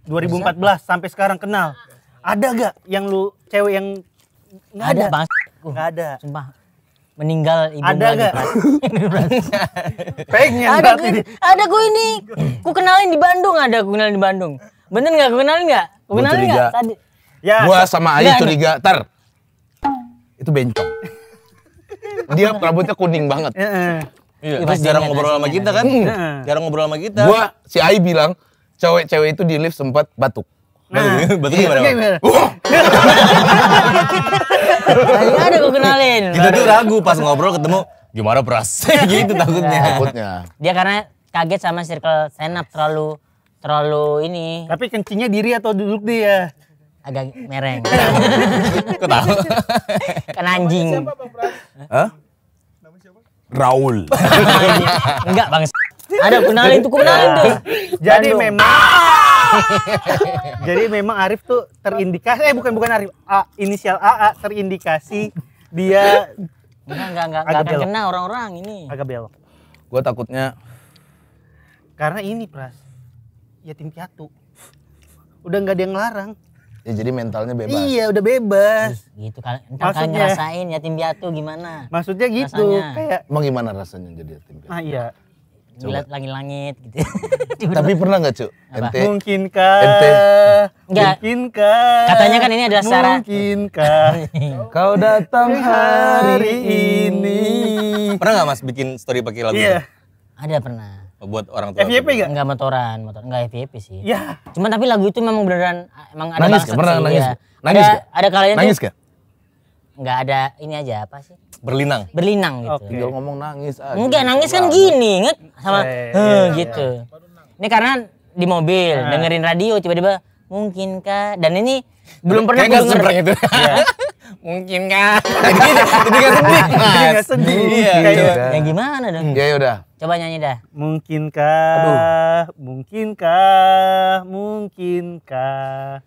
2014 sampai sekarang kenal. Ada gak yang lu cewek yang nggak ada? Ada uh, Gak ada. Sumpah meninggal ibu ada gak? Gitu, pengen ada gue, ada gue ini ku kenalin di Bandung ada ku kenalin di Bandung bener nggak ku kenalin nggak ku kenalin nggak tadi ya gua sama Ayu curiga ter itu bencong dia rambutnya kuning banget Iya, terus jarang ngobrol sama kita kan? Hmm. Jarang ngobrol sama kita. Gua si Ai bilang cewek-cewek itu di lift sempat batuk. Nah. Batuk gitu. iya, gimana? Gimana? ada gue kenalin. Kita tuh ragu pas ngobrol ketemu gimana peras gitu takutnya. Iya, takutnya. Dia karena kaget sama circle senap terlalu terlalu ini. Tapi kencingnya diri atau duduk dia? Agak mereng. Ketawa. Kan anjing. Siapa Bang Pras? Hah? Raul. Enggak bang. Ada kenalin tuh, kenalin tuh. Jadi memang Jadi memang Arif tuh terindikasi eh bukan bukan Arif, A, inisial AA terindikasi dia enggak enggak enggak enggak akan kena orang-orang ini. Agak belok. Gue takutnya karena ini Pras. Ya tim piatu. Udah nggak ada yang larang. Ya jadi mentalnya bebas. Iya udah bebas. gitu kan. Entar kalian ngerasain yatim piatu gimana? Maksudnya gitu. Rasanya. Kayak. Emang gimana rasanya jadi yatim piatu? Ah iya. Coba. langit-langit gitu. Tapi pernah nggak cuk? Ente. mungkin kah? Ente. Mungkin kah? Katanya kan ini adalah Mungkin kah? kau datang hari ini. pernah nggak mas bikin story pakai lagu? Iya. Ada pernah buat orang tua. FYP gak? Enggak motoran, motor enggak FYP sih. Ya. Cuman tapi lagu itu memang beneran ah, emang ada nangis gak? Pernah nangis. Iya. Nangis ada, gak? Ada nangis gak? Enggak ada ini aja apa sih? Berlinang. Berlinang gitu. Okay. Dia ngomong nangis aja. Enggak, nangis kan gini, inget sama iya, iya, eh, iya, gitu. Ini karena di mobil nah. dengerin radio tiba-tiba mungkin kah dan ini belum pernah gue denger. itu. mungkin kah? Jadi gak sedih. Jadi gak sedih. Iya, gitu. Kayak ya gimana dong? Ya, ya udah, Coba nyanyi dah. Mungkinkah, Aduh. mungkinkah, mungkinkah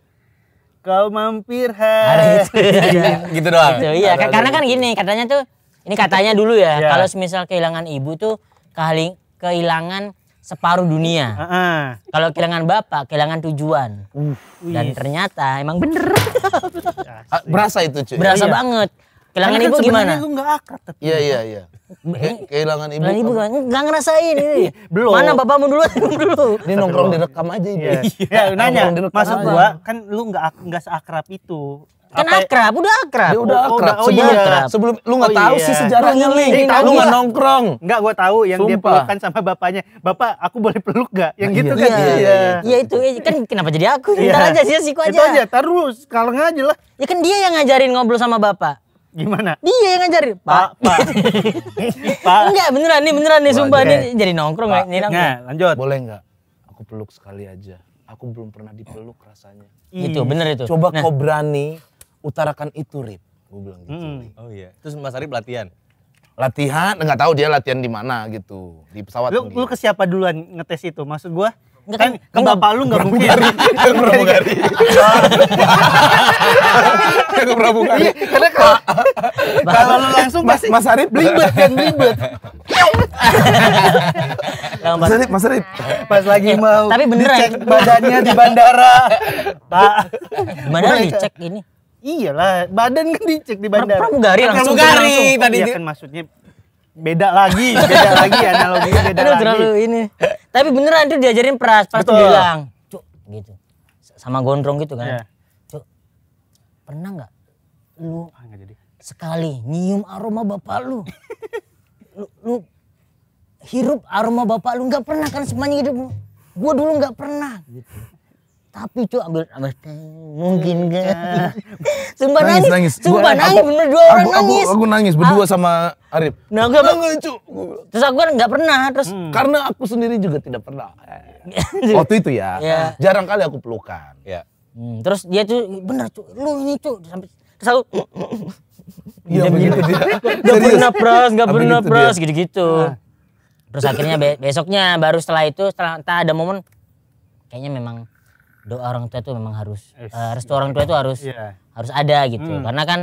kau mampir hari itu. Iya. Iya. gitu doang. Gitu, iya, Aduh, karena kan gini katanya tuh ini katanya dulu ya, ya. kalau misal kehilangan ibu tuh kehaling, kehilangan separuh dunia. Uh -uh. Kalau kehilangan bapak, kehilangan tujuan. Uh, Dan yes. ternyata emang bener. Ah, berasa itu cuy. Berasa iya. banget. Kehilangan ibu kan gimana? Gue gak akrab tapi. Iya, iya, iya. Eh. kehilangan ibu. Nah, ibu enggak ngerasain ini. Iya, belum. Mana bapakmu dulu? dulu. Ini nongkrong direkam aja ini, Iya, yeah. ya, nanya. Maksud gua kan lu enggak enggak seakrab itu. Kan apa? akrab, udah akrab. Dia udah oh, oh akrab. Oh, sebelum, iya. sebelum lu nggak oh, tahu iya. sih sejarahnya Li. Tahu lu nggak nongkrong. Nggak, gua tahu yang Sumpah. dia pelukan sama bapaknya. Bapak, aku boleh peluk gak? Yang nah, gitu iya. kan. Iya. Iya. iya. iya itu kan kenapa jadi aku? Iya. aja sih siku aja. Itu aja, terus kalau aja lah. Ya kan dia yang ngajarin ngobrol sama bapak. Gimana? Dia yang ngajarin. Pak, Pak. Pak. Enggak, beneran nih, beneran nih, sumpah nih jadi nongkrong kayak nih nongkrong. lanjut. Boleh enggak? Aku peluk sekali aja. Aku belum pernah dipeluk rasanya. itu bener itu. Coba nah. kau berani utarakan itu, Rip. Gue bilang gitu. Hmm. Oh iya. Terus Mas Arif latihan? Latihan, enggak tahu dia latihan di mana gitu. Di pesawat. Lu, lu ke siapa duluan ngetes itu? Maksud gua Enggak kan, ke bapak lu enggak mungkin. Kan pramugari. Gitu. Kan pramugari. Iya, karena kalau lu langsung pasti Mas Arif belibet kan belibet. Mas Arif, Mas Arif. Pas lagi iya. mau Tapi beneran cek badannya di bandara. Pak. Bandara dicek ini. Iyalah, badan kan dicek di bandara. Pramugari langsung. Pramugari tadi. Iya kan maksudnya beda lagi, beda lagi analoginya beda lagi. terlalu ini. Tapi beneran itu diajarin peras, pras bilang, "Cuk," gitu. Sama gondrong gitu kan. Yeah. "Cuk, pernah nggak lu ah, jadi. sekali nyium aroma bapak lu? lu, lu hirup aroma bapak lu nggak pernah kan semuanya hidupmu? Gua dulu nggak pernah." gitu tapi cuy ambil ambil mungkin iya. gak sumpah nangis, nangis. sumpah nangis bener dua orang aku, nangis aku, aku, nangis berdua ah. sama Arif nah gue nangis cuy terus aku kan nggak pernah terus hmm. karena aku sendiri juga tidak pernah waktu itu ya yeah. jarang kali aku pelukan yeah. hmm. terus dia tuh bener cuy lu ini cuy sampai terus aku iya begitu dia nggak pernah pras nggak pernah gitu pras gitu-gitu ah. terus akhirnya besoknya baru setelah itu setelah entah ada momen kayaknya memang doa orang tua itu memang harus uh, restu orang tua itu harus yeah. harus ada gitu hmm. karena kan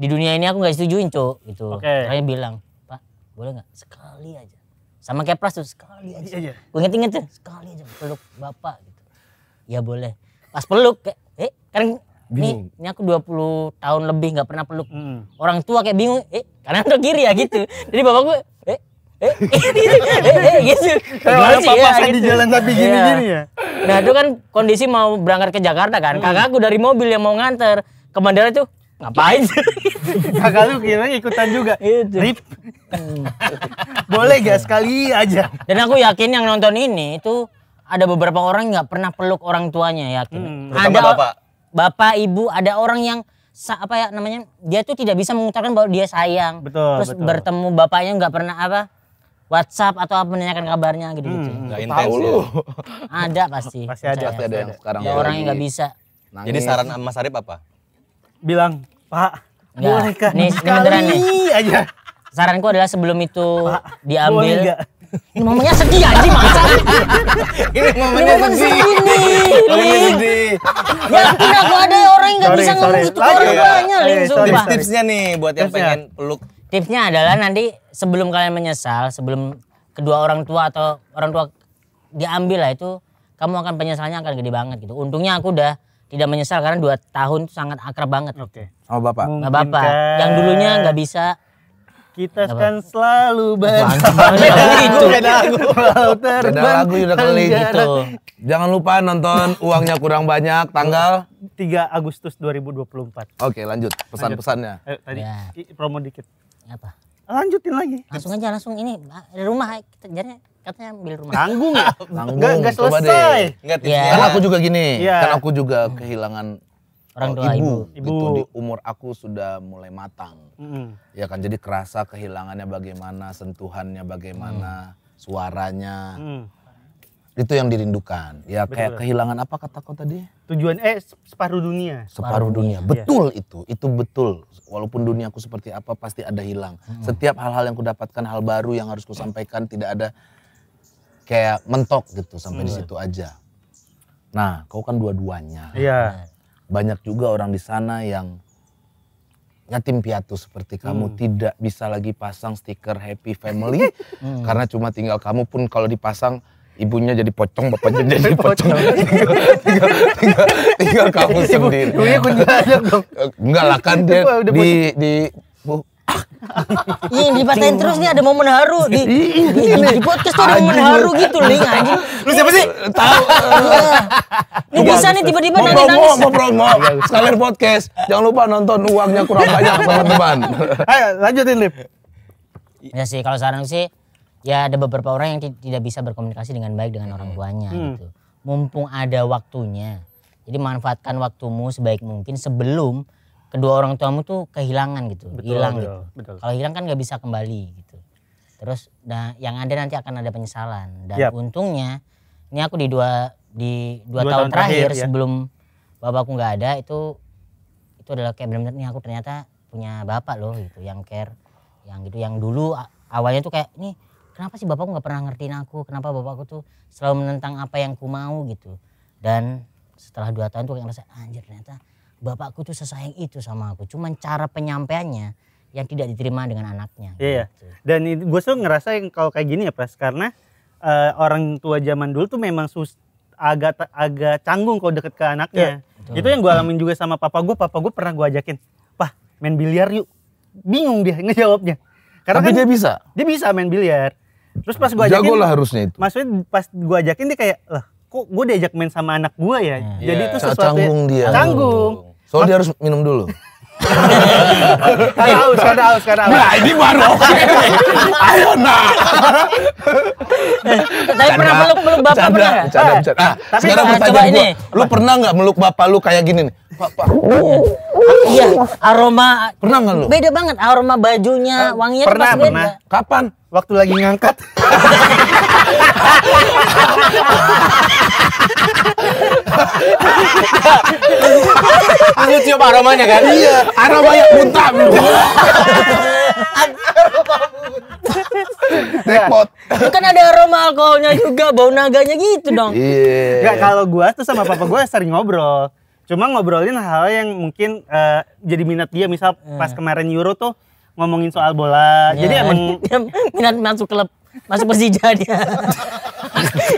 di dunia ini aku nggak setujuin cok gitu okay. bilang pak boleh nggak sekali aja sama kayak pras tuh sekali aja yeah, yeah. gue inget-inget tuh sekali aja peluk bapak gitu ya boleh pas peluk kayak eh kan ini, ini aku 20 tahun lebih nggak pernah peluk. Hmm. Orang tua kayak bingung, eh karena atau kiri ya gitu. Jadi bapak gue Eh, eh, gitu. eh, eh, gitu. Gimana gitu ya, papasan di gitu. jalan tapi iya. gini-gini ya? Nah itu kan kondisi mau berangkat ke Jakarta kan, hmm. kakakku dari mobil yang mau nganter ke bandara tuh ngapain kakak lu kira ikutan juga itu. rip hmm. boleh gak sekali aja dan aku yakin yang nonton ini itu ada beberapa orang nggak pernah peluk orang tuanya yakin hmm. ada bapak bapak ibu ada orang yang apa ya namanya dia tuh tidak bisa mengucapkan bahwa dia sayang betul terus betul. bertemu bapaknya nggak pernah apa WhatsApp atau apa menanyakan kabarnya gitu-gitu. Hmm, gak intens ya. ada pasti. Pasti ada. Pasti ada sekarang. Ya, orang yang gak bisa. Nangis. Jadi saran Mas Arif apa? Bilang, Pak, boleh Nih, ini beneran nih. aja. Saranku adalah sebelum itu Pak, diambil. Ini momennya sedih aja masa? ini momennya sedih. Ini momennya sedih. Yakin aku ada orang yang gak sorry, bisa ngomong gitu. Orang banyak, Tips-tipsnya nih buat yang pengen peluk tipsnya adalah nanti sebelum kalian menyesal, sebelum kedua orang tua atau orang tua diambil lah itu kamu akan penyesalnya akan gede banget gitu. Untungnya aku udah tidak menyesal karena dua tahun sangat akrab banget. Oke. Okay. oh, bapak. Mungkin bapak. Kan... Yang dulunya nggak bisa. Kita Gak kan selalu bersama. Itu lagu. udah kali gitu. Jangan lupa nonton uangnya kurang banyak tanggal 3 Agustus 2024. Oke, lanjut pesan-pesannya. Eh, tadi ya. promo dikit. Apa? Lanjutin lagi. Langsung aja langsung ini dari rumah kita jadinya katanya ambil rumah. Tanggung ya? Tanggung. Gak, selesai. Enggak yeah. Kan aku juga gini, yeah. kan aku juga kehilangan orang eh, tua ibu, ibu, ibu. Gitu, di umur aku sudah mulai matang. Mm. Ya kan jadi kerasa kehilangannya bagaimana, sentuhannya bagaimana, mm. suaranya. Mm itu yang dirindukan ya betul. kayak kehilangan apa kata kau tadi tujuan eh separuh dunia separuh dunia, betul yeah. itu itu betul walaupun duniaku seperti apa pasti ada hilang hmm. setiap hal-hal yang kudapatkan hal baru yang harus kusampaikan tidak ada kayak mentok gitu sampai hmm. di situ aja nah kau kan dua-duanya yeah. banyak juga orang di sana yang yatim piatu seperti kamu hmm. tidak bisa lagi pasang stiker happy family hmm. karena cuma tinggal kamu pun kalau dipasang ibunya jadi pocong, bapaknya jadi pocong. tinggal, tinggal, tinggal kamu Ibu, sendiri. Ibunya kuntilanak dong. Eh, enggak lah kan dia di di bu, Ih, dipatahin terus nih ada momen haru di di, di, di podcast tuh ada momen haru gitu nih anjing. Lu siapa sih? Iya. Tahu. Ini bisa nih iya, tiba-tiba nangis nangis. Mau promo, iya, sekalian podcast. Jangan lupa nonton uangnya kurang banyak teman-teman. Ayo lanjutin Lip. Ya sih kalau saran sih ya ada beberapa orang yang tidak bisa berkomunikasi dengan baik dengan orang hmm. tuanya hmm. gitu. Mumpung ada waktunya. Jadi manfaatkan waktumu sebaik mungkin sebelum kedua orang tuamu tuh kehilangan gitu, betul, hilang betul, gitu. Betul. Kalau hilang kan nggak bisa kembali gitu. Terus nah yang ada nanti akan ada penyesalan dan yep. untungnya ini aku di dua di dua, dua tahun, tahun terakhir, terakhir ya? sebelum bapakku nggak ada itu itu adalah kayak benar-benar nih aku ternyata punya bapak loh gitu yang care yang gitu yang dulu awalnya tuh kayak nih kenapa sih bapakku nggak pernah ngertiin aku kenapa bapakku tuh selalu menentang apa yang ku mau gitu dan setelah dua tahun tuh kayak ngerasa anjir ternyata bapakku tuh sesayang itu sama aku cuman cara penyampaiannya yang tidak diterima dengan anaknya iya, iya. gitu. dan gue tuh ngerasa yang kalau kayak gini ya pres karena uh, orang tua zaman dulu tuh memang sus agak agak canggung kalau deket ke anaknya ya, itu yang gue alamin juga sama papa gue papa gue pernah gue ajakin pah main biliar yuk bingung dia ngejawabnya karena Tapi kan dia bisa dia bisa main biliar Terus pas gue ajakin, jago lah harusnya itu. Maksudnya pas gue ajakin dia kayak, lah kok gue diajak main sama anak gue ya? Hmm. Jadi yeah. itu sesuatu canggung dia. Canggung. Soalnya dia harus minum dulu. karena haus, karena haus, karena haus. Nah ini baru oke. Ayo nah. Tapi eh, pernah meluk meluk bapak canda, pernah nggak? Canda, eh, canda. Ah, tapi sekarang nah, pertanyaan gue, lu pernah nggak meluk bapak lu kayak gini nih? pak. Iya, iya, aroma pernah nggak lu? Beda banget aroma bajunya, eh, wanginya pernah, pernah. beda. Kapan? Waktu lagi ngangkat. Aku cium aromanya kan? Iya, aromanya muntah. Repot. Kan ada aroma alkoholnya juga, bau naganya gitu dong. Iya. Yeah. Gak kalau gua tuh sama papa gua sering ngobrol. Cuma ngobrolin hal, -hal yang mungkin uh, jadi minat dia misal yeah. pas kemarin Euro tuh ngomongin soal bola. Yeah. Jadi eh, emang minat masuk klub masuk Persija dia.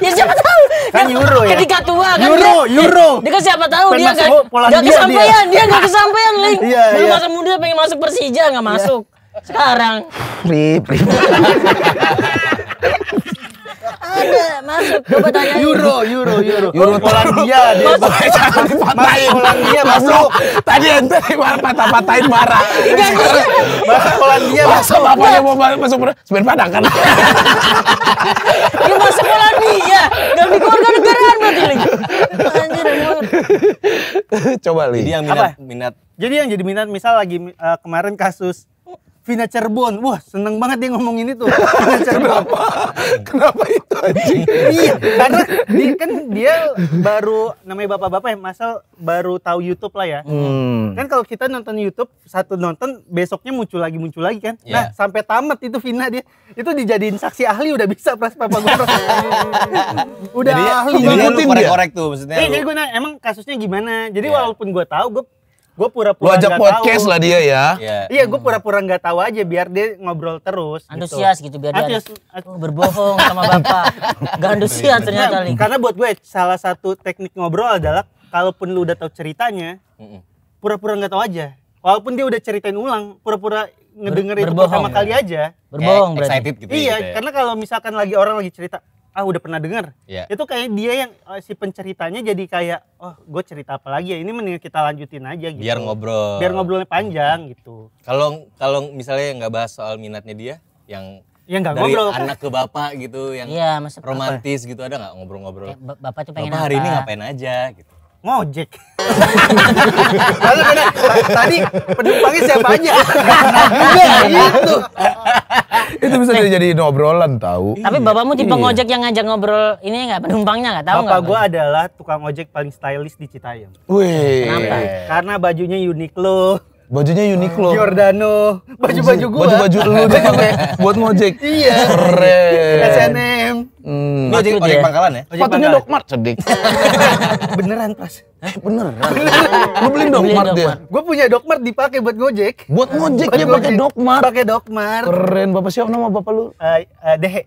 ya siapa tahu kan euro ya ketika tua kan euro dia, euro dia, dia kan siapa tahu pengen dia kan nggak kesampaian dia nggak kesampaian link iya, dulu yeah. masa muda pengen masuk Persija nggak iya. masuk yeah. sekarang rip rip masuk euro euro euro euro Polandia dia masuk Polandia masuk tadi ente patah patahin marah masuk Polandia masuk yang mau masuk sebenarnya padang kan lu masuk Polandia gak di keluarga negaraan berarti lagi coba lihat. jadi yang minat minat jadi yang jadi minat misal lagi eh, kemarin kasus Vina Cerbon. Wah, seneng banget dia ngomong ini tuh. Vina Cerbon. Kenapa? Kenapa itu anjing? iya, karena dia kan dia baru namanya bapak-bapak ya, masal baru tahu YouTube lah ya. Hmm. Kan kalau kita nonton YouTube, satu nonton besoknya muncul lagi muncul lagi kan. Yeah. Nah, sampai tamat itu Vina dia itu dijadiin saksi ahli udah bisa pas Papa gue. udah jadi, ahli jadi ngikutin dia. Korek-korek tuh maksudnya. Eh, jadi gue nanya, emang kasusnya gimana? Jadi yeah. walaupun gue tahu, gue gue pura-pura ajak podcast tahu. lah dia ya. Iya, yeah. yeah, gue pura-pura nggak tahu aja biar dia ngobrol terus. Gitu. Antusias gitu, gitu biar antusias, dia antusias. Oh, berbohong sama bapak. gak antusias iya. ternyata nih. Karena buat gue salah satu teknik ngobrol adalah kalaupun lu udah tahu ceritanya, pura-pura nggak tahu aja. Walaupun dia udah ceritain ulang, pura-pura ngedengerin Ber pertama kali ya. aja. Berbohong berarti. Excited gitu ya iya, gitu ya. karena kalau misalkan lagi orang lagi cerita, ah udah pernah dengar. Yeah. Itu kayak dia yang eh, si penceritanya jadi kayak oh gue cerita apa lagi ya ini mending kita lanjutin aja gitu. Biar ngobrol. Biar ngobrolnya panjang gitu. Kalau kalau misalnya nggak bahas soal minatnya dia yang yang nggak ngobrol kan? anak ke bapak gitu yang ya, romantis apa? gitu ada nggak ngobrol-ngobrol bapak tuh pengen bapak hari apa? ini ngapain aja gitu ngojek lalu tadi penumpangnya siapa aja iya, gitu itu bisa jadi obrolan tahu. Tapi iya. bapakmu tipe pengojek iya. ngojek yang ngajak ngobrol ini enggak penumpangnya enggak tahu Bapak gua adalah tukang ojek paling stylish di Citayam. Wih. Kenapa? Karena bajunya unik loh. Bajunya Uniqlo. Giordano. Baju-baju gua. Baju-baju lu gitu, buat ngojek. Iya. Keren. SNM. Hmm. ojek, ojek iya. pangkalan ya? Sepatunya Doc Mart sedik. beneran, pas, Eh, beneran. Lu beliin Doc Mart dia. Gua punya Doc Mart dipake buat ngojek. Buat ngojek dia pakai Doc Mart. Pakai Doc Mart. Keren, Bapak siapa nama Bapak lu? Eh, eh Dehe.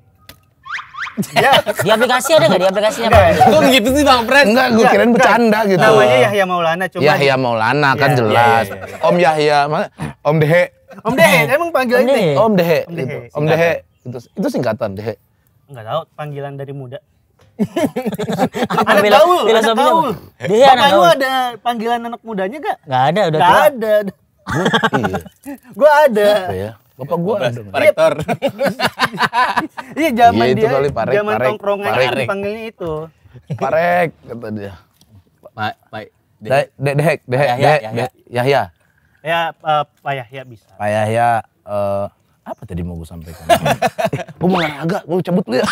Iya. di aplikasi ada nggak di aplikasinya Pak? Kok gitu sih Bang Pres? Enggak, gue kirain bercanda gitu. Namanya Yahya Maulana cuma Yahya Maulana kan iya, iya, jelas. Om Yahya, Om Dehe. Om Dehe, emang panggilan Om Dehe. Om Dehe, Om Dehe. Itu, singkatan Dehe. Enggak tahu panggilan dari muda. anak gaul, anak gaul. Bapak anak ada panggilan anak mudanya gak? Gak ada, udah gak ada. Gue ada. Gue ada. Ya? Bapak gua ada. Pak Rektor. Iya, iya zaman iya, dia. Kali, parek, zaman parek, tongkrongan parek. dipanggilnya itu. Parek kata dia. Pak Pak Dek Dek Dek Dek Yahya. Ya eh, Pak Yahya bisa. Pak Yahya eh, apa tadi mau gue sampaikan? gue mau agak, gue cabut dulu ya.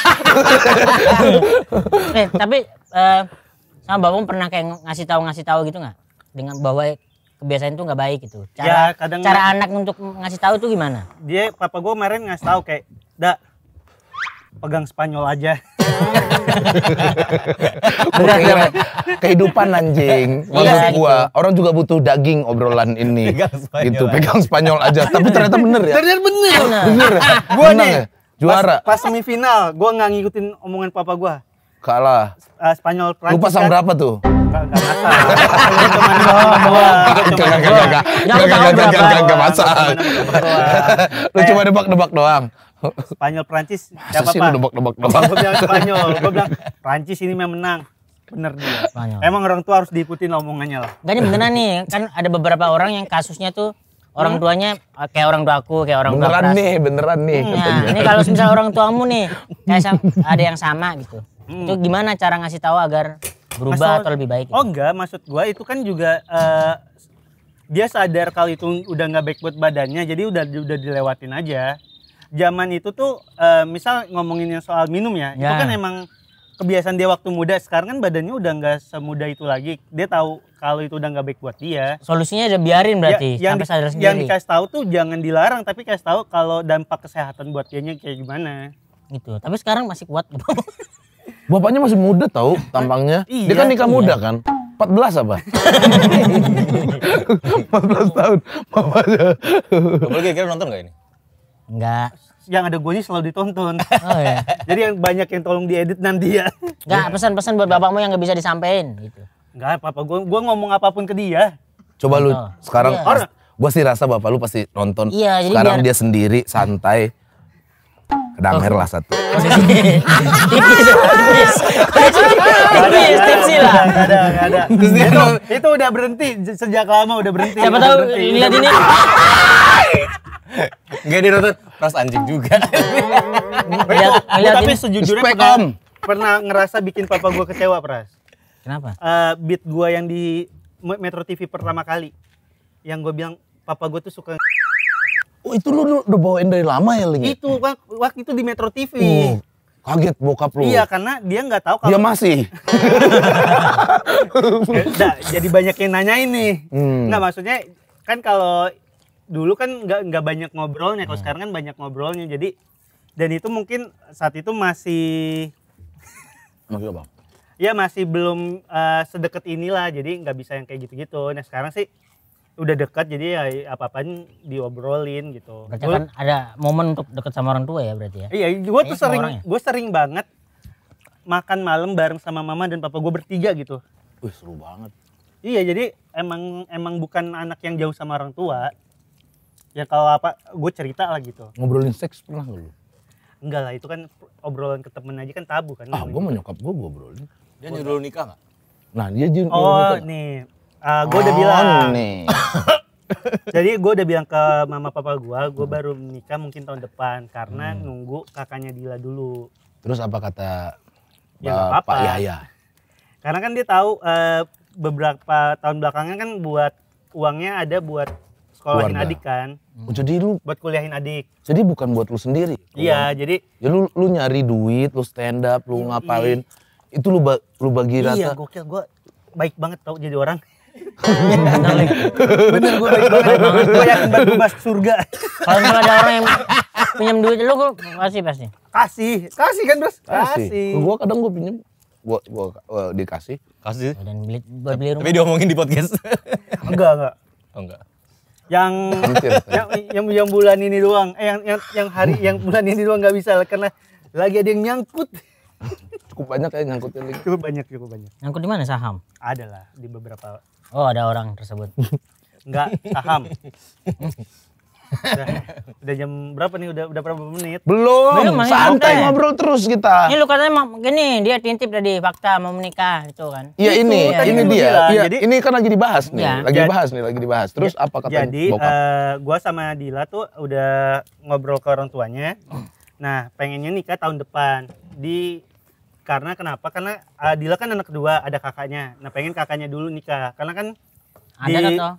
eh, tapi uh, sama Bapak pernah kayak ngasih tahu ngasih tahu gitu nggak? Dengan bahwa kebiasaan itu nggak baik gitu. Ya, cara, ya, kadang cara anak untuk ngasih tahu tuh gimana? Dia papa gue kemarin ngasih tahu kayak, dak pegang Spanyol aja." Bukan kehidupan anjing. Iya, maksud iya, gua, itu. orang juga butuh daging obrolan ini. Pegang gitu, pegang Spanyol aja. Tapi ternyata bener ya. Ternyata bener. Bener. bener. Ya? Gua nih ya? juara. Pas, pas semifinal, gua nggak ngikutin omongan papa gua. Kalah. Uh, Spanyol Prancis. Lupa sama kan? berapa tuh? Enggak, enggak, enggak. Enggak, enggak, enggak, enggak masalah. Lu cuma debak-debak doang. Spanyol Prancis siapa sih lu debak nebak doang? Spanyol, gua bilang Prancis ini memang menang. Bener dia. Spanyol. Emang orang tua harus diikutin omongannya lah. Dan beneran nih, kan ada beberapa orang yang kasusnya tuh orang tuanya kayak orang tuaku, kayak orang beneran tua nih beneran nih hmm, nah, ini kalau misalnya orang tuamu nih kayak ada yang sama gitu hmm. itu gimana cara ngasih tahu agar berubah Masa, atau lebih baik? Gitu? Oh enggak, maksud gue itu kan juga uh, dia sadar kalau itu udah nggak baik buat badannya, jadi udah udah dilewatin aja. Zaman itu tuh uh, misal ngomongin yang soal minum ya, ya, itu kan emang kebiasaan dia waktu muda. Sekarang kan badannya udah nggak semuda itu lagi. Dia tahu kalau itu udah nggak baik buat dia. Solusinya aja biarin berarti ya, yang sadar sendiri. Yang dikasih tahu tuh jangan dilarang, tapi kasih tahu kalau dampak kesehatan buat dia kayak gimana. Gitu. Tapi sekarang masih kuat. Gitu. Bapaknya masih muda tahu tampangnya. Iya, dia kan nikah iya. muda kan? 14 apa? 14 tahun. Bapaknya. Kamu kira-kira nonton gak ini? Enggak. Yang ada gue ini selalu ditonton. Oh, iya. Jadi yang banyak yang tolong diedit nanti ya. Enggak, pesan-pesan buat bapakmu yang gak bisa disampaikan gitu. Enggak apa-apa, gue gua ngomong apapun ke dia. Coba lu oh, sekarang, iya. gue sih rasa bapak lu pasti nonton. Iya, jadi sekarang biar... dia sendiri, santai Damer lah satu. Tipis, iya, tipsi lah. Ada, ada. Itu, udah berhenti sejak lama udah berhenti. Siapa tahu lihat ini. Gak dirotot, ras anjing juga. Oh, tapi sejujurnya pernah, pernah ngerasa bikin papa gue kecewa, Pras. Kenapa? Eh, beat gue yang di Metro TV pertama kali. Yang gue bilang, papa gue tuh suka Oh itu lu udah bawain dari lama ya Ling? Ya? Itu waktu itu di Metro TV. Uh, oh, kaget bokap lu. Iya karena dia nggak tahu kalau dia masih. nah, jadi banyak yang nanya ini. Hmm. Nggak maksudnya kan kalau dulu kan nggak nggak banyak ngobrolnya, kalau hmm. sekarang kan banyak ngobrolnya. Jadi dan itu mungkin saat itu masih masih apa? Ya masih belum uh, sedekat inilah, jadi nggak bisa yang kayak gitu-gitu. Nah sekarang sih udah dekat jadi ya apa-apaan diobrolin gitu. Berarti kan ada momen untuk dekat sama orang tua ya berarti ya? Iya, gue tuh sering, ya? gue sering banget makan malam bareng sama mama dan papa gue bertiga gitu. Wih seru banget. Iya jadi emang emang bukan anak yang jauh sama orang tua. Ya kalau apa gue cerita lah gitu. Ngobrolin seks pernah gak lu? Enggak lah itu kan obrolan ke temen aja kan tabu kan. Ah gue menyokap gue gue obrolin. Dia nyuruh nikah gak? Nah dia oh, nyuruh Oh nih uh, ah, gue udah bilang nih. Jadi gue udah bilang ke mama papa gue, gue hmm. baru nikah mungkin tahun depan karena hmm. nunggu kakaknya Dila dulu. Terus apa kata ya, bapak apa -apa. ya. Iya. Karena kan dia tahu uh, beberapa tahun belakangan kan buat uangnya ada buat sekolahin Keluarga. adik kan. Hmm. Jadi lu buat kuliahin adik. Jadi bukan buat lu sendiri. Iya, jadi ya lu lu nyari duit, lu stand up, lu ngapalin, Itu lu ba, lu bagi iya, rata. Iya, gokil gua baik banget tau jadi orang. Bener, gue baik banget. Gue yakin banget gue surga. Kalau nggak ada orang yang pinjam duit lu, gue kasih pasti. Kasih, kasih kan bos? Kasih. kasih. Gue kadang gue pinjam, gue gue dikasih. Kasih. Oh, dan beli, buat beli rumah. Tapi diomongin di podcast. enggak enggak. Oh, enggak. Yang, yang yang yang bulan ini doang, eh yang yang yang hari yang bulan ini doang nggak bisa karena lagi ada yang nyangkut cukup banyak ya nyangkutnya cukup banyak cukup banyak nyangkut di mana saham ada lah di beberapa Oh ada orang tersebut. Enggak, saham. udah, udah jam berapa nih? Udah udah berapa menit? Belum. Belum santai ngobrol terus kita. Ini lu katanya gini, dia tintip tadi fakta mau menikah gitu kan. Iya ini, ya. ini dia. Ya, jadi ini kan lagi dibahas nih, ya. lagi dibahas nih, lagi dibahas. Terus ya, apa kata Jadi bokap? Uh, gua sama Dila tuh udah ngobrol ke orang tuanya. Nah, pengennya nikah tahun depan di karena kenapa? Karena eh, Dila kan anak kedua, ada kakaknya. Nah pengen kakaknya dulu nikah. Karena kan ada di, atau?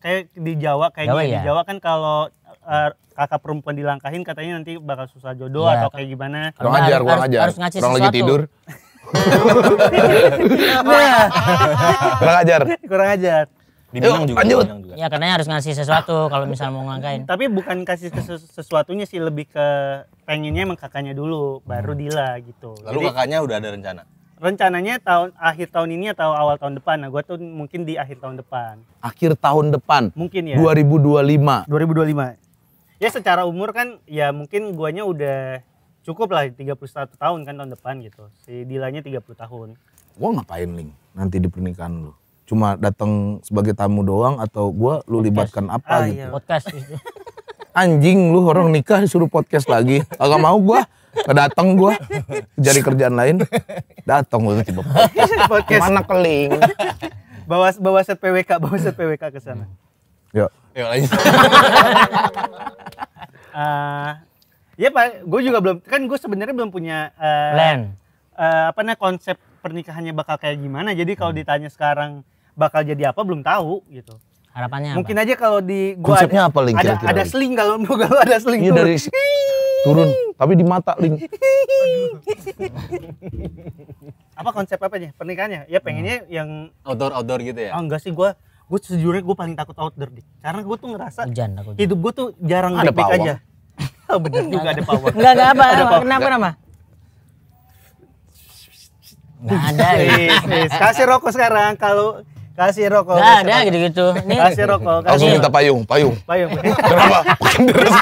kayak di Jawa kayak Jawa, ya? di Jawa kan kalau uh, kakak perempuan dilangkahin katanya nanti bakal susah jodoh ya, atau kayak gimana. Kurang ajar, kurang ajar. Harus, kurang lagi tidur. kurang ajar. Kurang ajar. Dibilang juga, lanjut. juga. Ya karena harus ngasih sesuatu kalau misal mau ngangkain. Tapi bukan kasih sesu sesuatunya sih lebih ke pengennya emang kakaknya dulu baru Dila gitu. Lalu Jadi, kakaknya udah ada rencana? rencananya tahun akhir tahun ini atau awal tahun depan. Nah, gue tuh mungkin di akhir tahun depan. Akhir tahun depan. Mungkin ya. 2025. 2025. Ya secara umur kan ya mungkin guanya udah cukup lah 31 tahun kan tahun depan gitu. Si Dilanya 30 tahun. Gua ngapain Ling nanti di pernikahan lu? cuma datang sebagai tamu doang atau gua lu podcast. libatkan apa ah, gitu. Iya. Podcast Anjing lu orang nikah disuruh podcast lagi. Agak mau gua. Datang gua. Jadi kerjaan lain. Datang gua tiba podcast. Mana keling. bawa bawa set PWK, bawa set PWK ke sana. Ya. Yuk. Yuk lagi uh, ah, ya Pak, gue juga belum kan gue sebenarnya belum punya uh, plan. Uh, apa namanya konsep pernikahannya bakal kayak gimana. Jadi kalau hmm. ditanya sekarang bakal jadi apa belum tahu gitu. Harapannya Mungkin apa? aja kalau di gua Konsepnya ada, apa link ada, kira -kira ada sling kalau kalau ada sling turun. dari turun tapi di mata link. apa konsep apanya? Pernikahannya? Ya pengennya hmm. yang outdoor outdoor gitu ya. Oh, enggak sih gua gue sejujurnya gue paling takut outdoor deh. karena gue tuh ngerasa hujan, hujan. hidup gue tuh jarang ada baik aja bener juga ada pawang enggak enggak apa, apa kenapa kenapa Nggak ada. Is, is. Kasih rokok sekarang kalau kasih rokok. Nggak ada gitu-gitu. Nih. Kasih rokok. Kasih Langsung minta payung, payung. Payung. Kenapa? deras.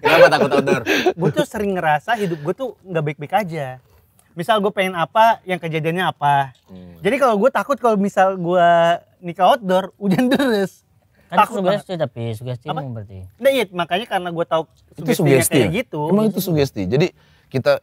Kenapa takut outdoor? Gue tuh sering ngerasa hidup gue tuh nggak baik-baik aja. Misal gue pengen apa, yang kejadiannya apa. Hmm. Jadi kalau gue takut kalau misal gue nikah outdoor, hujan deras. Kan takut sugesti banget. tapi sugesti apa? berarti. Nah iya, makanya karena gue tau itu sugesti ya? kayak gitu. Emang itu sugesti. Jadi kita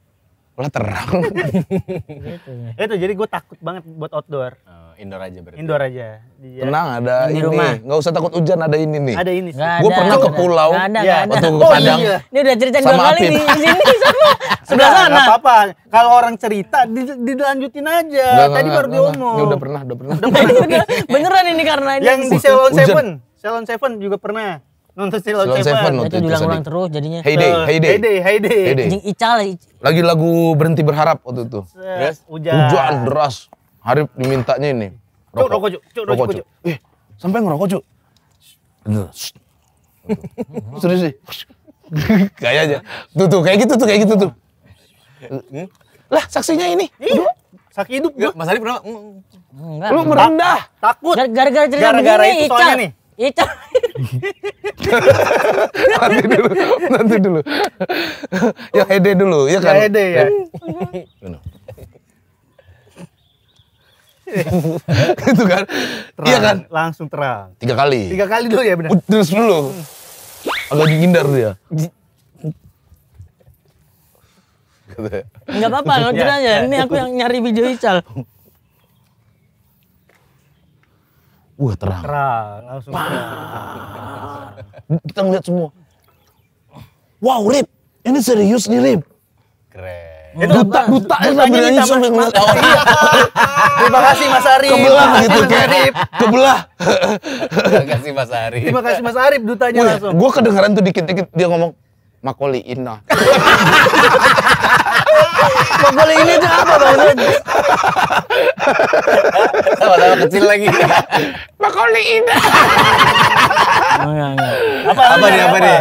lah terang. itu jadi gue takut banget buat outdoor. Uh, indoor aja berarti. Indoor aja. Dia. Tenang ada ini. ini. Rumah. Gak usah takut hujan ada ini nih. Ada ini. Gue pernah ke pulau. Gak ada, ya. Waktu ke Padang. Oh, iya. Ini udah cerita dua kali di sini sama sebelah sana. Gak apa-apa. Kalau orang cerita dilanjutin aja. Gak, Tadi gak, baru diomong. Ini udah pernah, udah pernah. Udah pernah. Beneran ini karena ini. Yang di Salon Seven. Salon Seven juga pernah nonton Ceylon Seven. Seven itu diulang-ulang terus jadinya. Nah, heyday, Heyday. Heyday, Heyday. heyday. Jing ya, Ical. Lagi lagu Berhenti Berharap waktu itu. Yes. Hujan. Hujan deras. Harif dimintanya ini. Rokok. Cuk, rokok, cuk. Cuk, rokok, cuk. Eh, sampai ngerokok, cuk. Serius sih. aja, Tuh, tuh, kayak gitu tuh, kayak gitu tuh. Hmm? Lah, saksinya ini. Iya. Saksi hidup gua. Mas Harif kenapa? Enggak. Lu merendah. Takut. Gara-gara cerita begini, Gara-gara itu soalnya nih. Itu. Ya, nanti dulu, nanti dulu. ya Ede dulu, ya, ya kan? Ya Ede ya. itu kan? Iya terang, iya kan? Langsung terang. Tiga kali. Tiga kali dulu ya benar. Terus dulu. Agak dihindar dia. Enggak apa-apa, lo ya, aja. Ini aku yang nyari video Ical. Wah terang. Terang, langsung. Bah. Terang. Kita ngeliat semua. Wow, Rip. Ini serius nih, Rip. Keren. Itu duta, duta, duta yang nyanyi sambil ngeliat. Oh Terima kasih Mas Arif. Kebelah gitu kan. Kebelah. Terima kasih Mas Arif. Terima kasih Mas Arif dutanya Wih, langsung. Gue kedengeran tuh dikit-dikit dia ngomong Makoli Ina. Makoli ini itu apa bang? Sama-sama kecil lagi. Makoli oh, ini. Iya, iya. Apa, apa, nih, apa, nih?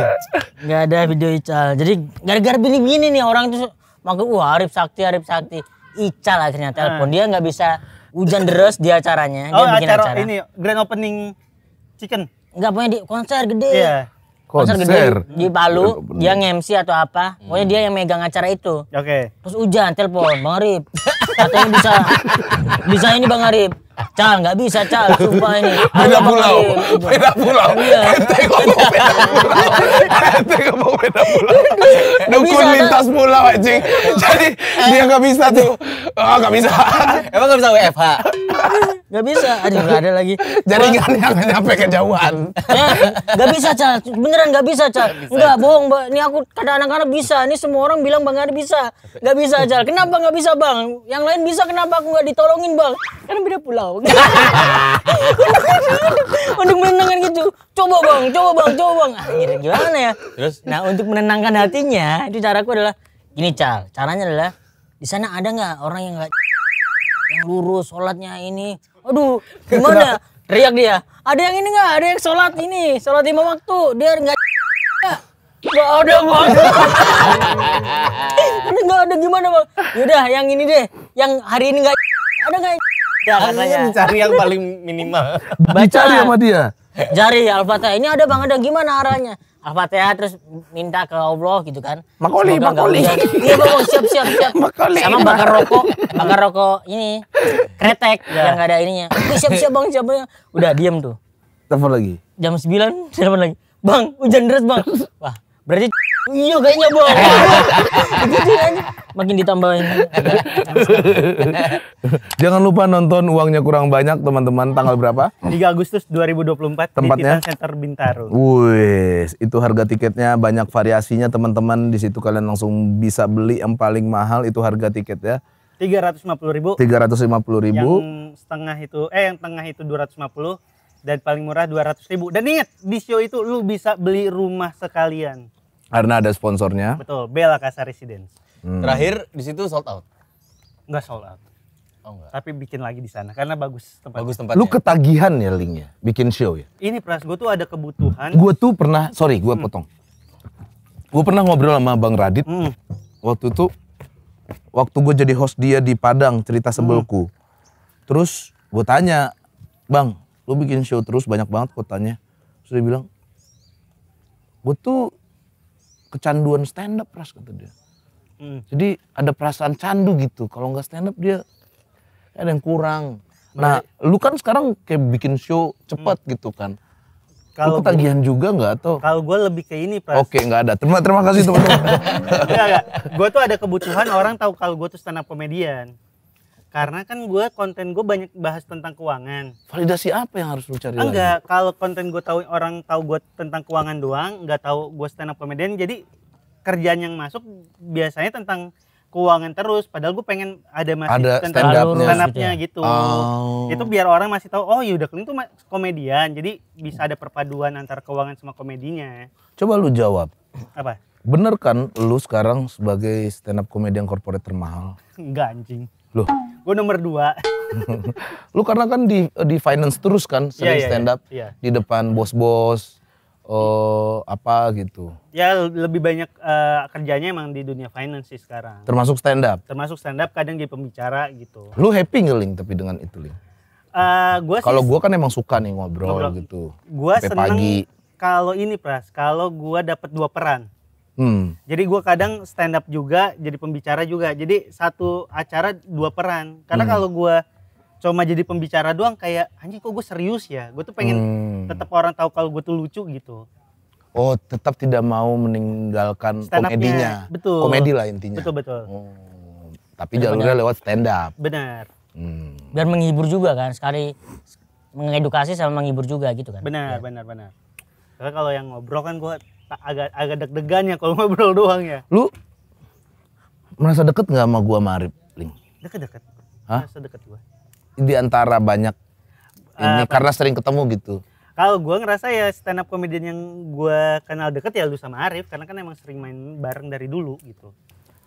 Gak ada video Ical. Jadi gara-gara bini-bini nih orang tuh makin wah Arif Sakti, Arif Sakti. Ical akhirnya hmm. telepon. Dia nggak bisa hujan deras di acaranya. Dia oh, bikin acara, acara. ini grand opening chicken. Enggak punya di konser gede. Iya. Yeah konser, gede di Palu iya, dia nge-MC atau apa hmm. pokoknya dia yang megang acara itu oke okay. terus hujan telepon Bang Arif katanya bisa bisa ini Bang Arif Cal, nggak bisa Cal, sumpah ini. Beda pulau, beda pulau. Iya. Ente ngomong beda pulau. Ente ngomong beda pulau. Dukun lintas pulau anjing. Jadi dia nggak bisa tuh. Oh nggak bisa. Emang nggak bisa WFH? Gak bisa, aduh nggak ada lagi. Jaringan yang nyampe kejauhan. Ya, gak bisa Cal, beneran gak bisa Cal. Enggak, bohong Mbak. Ini aku kata anak-anak bisa, ini semua orang bilang Bang Ari bisa. Gak bisa Cal, kenapa gak bisa Bang? Yang lain bisa kenapa aku gak ditolongin Bang? Karena beda pulau kau. untuk menenangkan gitu. Coba bang, coba bang, coba bang. Akhirnya gimana ya? Terus? Nah untuk menenangkan hatinya, itu caraku adalah gini cal. Caranya adalah di sana ada nggak orang yang nggak yang lurus sholatnya ini. Aduh, gimana? Riak dia. Ada yang ini nggak? Ada yang sholat ini, sholat lima waktu. Dia nggak Gak ada bang. Ini gak ada gimana bang? Yaudah yang ini deh. Yang hari ini gak ada gak ya katanya. Cari yang paling minimal. Baca Dicari sama dia. Jari Al-Fatihah. Ini ada Bang ada gimana arahnya? Al-Fatihah ya, terus minta ke Allah gitu kan. Makoli, Semoga makoli. Iya, Bang, siap siap siap. Makoli. Sama bakar rokok, bakar rokok ini kretek ya. yang gak ada ininya. siap siap Bang, siap Bang. Udah diam tuh. Telepon lagi. Jam 9 telepon lagi. Bang, hujan deras, Bang. Wah, Berarti iya kayaknya bohong. Itu makin ditambahin. Jangan lupa nonton uangnya kurang banyak teman-teman tanggal berapa? 3 Agustus 2024 Tempatnya? di Titan Center Bintaro. Wih, itu harga tiketnya banyak variasinya teman-teman. Di situ kalian langsung bisa beli yang paling mahal itu harga tiket ya. Tiga ratus lima puluh ribu. Tiga ratus lima puluh ribu. Yang setengah itu, eh yang tengah itu dua ratus lima puluh dan paling murah dua ratus ribu. Dan ingat di show itu lu bisa beli rumah sekalian. Karena ada sponsornya. Betul, Bella Casa Residence. Hmm. Terakhir di situ sold out. Enggak sold out. Oh enggak. Tapi bikin lagi di sana karena bagus tempatnya. Bagus tempatnya. Lu ketagihan ya linknya, bikin show ya. Ini pras gue tuh ada kebutuhan. Gue tuh pernah, sorry gue hmm. potong. Gue pernah ngobrol sama Bang Radit. Hmm. Waktu itu, waktu gue jadi host dia di Padang cerita hmm. sebelku. Hmm. Terus gue tanya, Bang, lu bikin show terus banyak banget kotanya. Terus dia bilang, gue tuh kecanduan stand up ras kata dia. Hmm. Jadi ada perasaan candu gitu. Kalau nggak stand up dia ada yang kurang. Nah, lu kan sekarang kayak bikin show cepat hmm. gitu kan. Kalau ketagihan juga nggak atau? Kalau gue lebih ke ini, Pras. Oke, nggak ada. Terima terima kasih teman-teman. Gue tuh ada kebutuhan orang tahu kalau gue tuh stand up komedian. Karena kan gue konten gue banyak bahas tentang keuangan. Validasi apa yang harus lu cari? Enggak, kalau konten gue tahu orang tahu gue tentang keuangan doang, nggak tahu gue stand up comedian. Jadi kerjaan yang masuk biasanya tentang keuangan terus padahal gue pengen ada masih ada tentang stand up-nya, stand up gitu. Oh. Itu biar orang masih tahu oh yaudah Keling tuh komedian. Jadi bisa ada perpaduan antara keuangan sama komedinya. Coba lu jawab. Apa? Bener kan lu sekarang sebagai stand up komedian korporat termahal? Enggak anjing. Loh, Gue nomor dua. lu karena kan di di finance terus kan iya, iya, sering yeah, yeah, stand up yeah. di depan bos-bos uh, apa gitu. Ya lebih banyak uh, kerjanya emang di dunia finance sih sekarang. Termasuk stand up. Termasuk stand up kadang jadi pembicara gitu. Lu happy ngeling tapi dengan itu Ling? Uh, gua kalau gue kan emang suka nih ngobrol, ngobrol. gitu. Gue seneng kalau ini Pras, kalau gue dapat dua peran. Hmm. Jadi gue kadang stand up juga, jadi pembicara juga. Jadi satu acara dua peran. Karena hmm. kalau gue cuma jadi pembicara doang kayak anjing kok gue serius ya. Gue tuh pengen hmm. tetap orang tahu kalau gue tuh lucu gitu. Oh, tetap tidak mau meninggalkan komedinya. Betul. Komedi lah intinya. Betul betul. Oh, tapi benar, jalurnya lewat stand up. Benar. Hmm. Biar menghibur juga kan, sekali mengedukasi sama menghibur juga gitu kan. Benar, ya. benar, benar. Karena kalau yang ngobrol kan gue agak agak deg-degan ya kalau ngobrol doang ya. Lu merasa deket nggak sama gua Marip Ling? Deket-deket. Hah? Merasa deket gua. Di antara banyak eh, ini apa? karena sering ketemu gitu. Kalau gua ngerasa ya stand up comedian yang gua kenal deket ya lu sama Arif karena kan emang sering main bareng dari dulu gitu.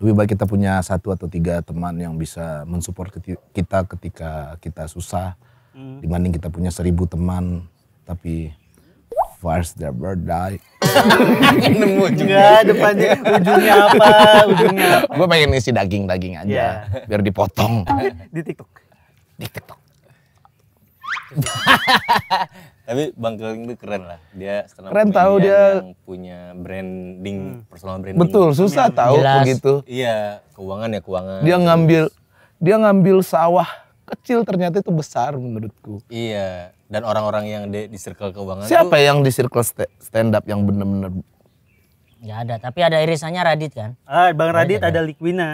Lebih baik kita punya satu atau tiga teman yang bisa mensupport kita ketika kita susah hmm. dibanding kita punya seribu teman tapi first their die. Nemu juga depannya ujungnya apa? Ujungnya. Gue pengen isi daging-daging aja yeah. biar dipotong. Di TikTok. Di TikTok. Tapi Bang Keling itu keren lah. Dia keren tahu dia yang punya branding, hmm. personal branding. Betul, susah tahu begitu. Iya, keuangan ya keuangan. Dia ngambil dia ngambil sawah kecil ternyata itu besar menurutku. Iya. Dan orang-orang yang di, di circle keuangan Siapa tuh... yang di circle stand up yang bener-bener Ya ada, tapi ada irisannya Radit kan? Ah, Bang Radit, Radit kan? ada, ada Liquina.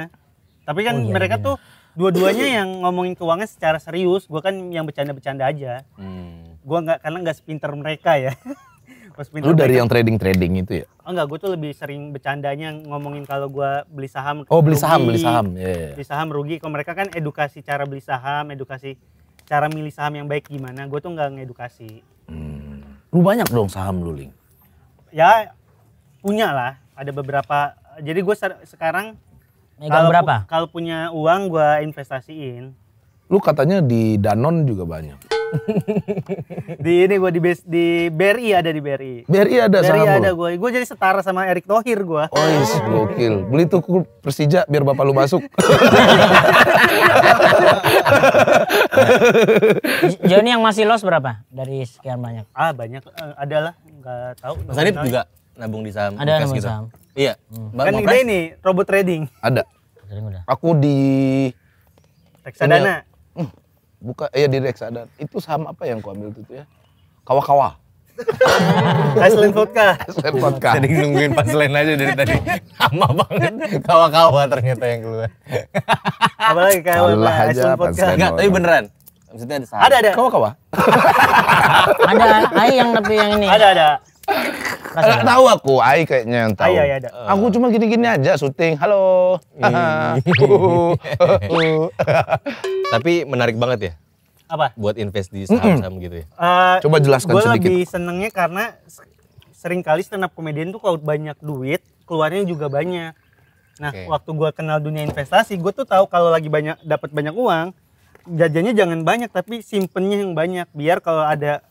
Tapi kan oh, iya, mereka iya. tuh dua-duanya yang ngomongin keuangan secara serius. Gue kan yang bercanda-bercanda aja. Hmm. Gue nggak karena nggak sepinter mereka ya. Lu dari yang trading-trading itu ya? Oh enggak, gue tuh lebih sering bercandanya ngomongin kalau gue beli saham. Oh beli saham, beli saham. Yeah, yeah. Beli saham rugi, kalau mereka kan edukasi cara beli saham, edukasi cara milih saham yang baik gimana. Gue tuh nggak ngedukasi. Hmm. Lu banyak dong saham lu, Ling? Ya punya lah, ada beberapa. Jadi gue sekarang kalau Kalau punya uang gue investasiin. Lu katanya di Danon juga banyak. di ini gue di base, di BRI ada di BRI. BRI ada BRI ada gue. Gue jadi setara sama Erick Thohir gue. Oh yes, iya gokil. Beli tuh Persija biar bapak lu masuk. Joni yang masih los berapa dari sekian banyak? Ah banyak, uh, eh, adalah nggak tahu. Mas Anip juga nabung di saham. Ada nabung gitu. saham. Iya. Hmm. kan kita ini robot trading. Ada. Aku di reksadana. Ya buka ya di reksadana itu saham apa yang kau ambil itu ya kawa-kawa Iceland vodka. Iceland vodka. jadi nungguin pas lain aja dari tadi. sama banget. Kawa-kawa ternyata yang keluar. Apalagi kawa Iceland vodka. Enggak, tapi beneran. Maksudnya ada saham. Ada ada. Kawa-kawa. ada. Ayo yang tapi yang ini. Ada ada gak tahu aku, Ai kayaknya yang ah, iya, tahu. Ai, iya, ai, ada. Uh. Aku cuma gini-gini aja syuting. Halo. Tapi menarik banget ya. Apa? Buat invest di saham-saham mm -hmm. gitu ya. Uh, Coba jelaskan gua sedikit. Gue lebih senengnya karena sering kali stand up comedian tuh kalau banyak duit, keluarnya juga banyak. Nah, okay. waktu gue kenal dunia investasi, gue tuh tahu kalau lagi banyak dapat banyak uang, jajannya jangan banyak tapi simpennya yang banyak biar kalau ada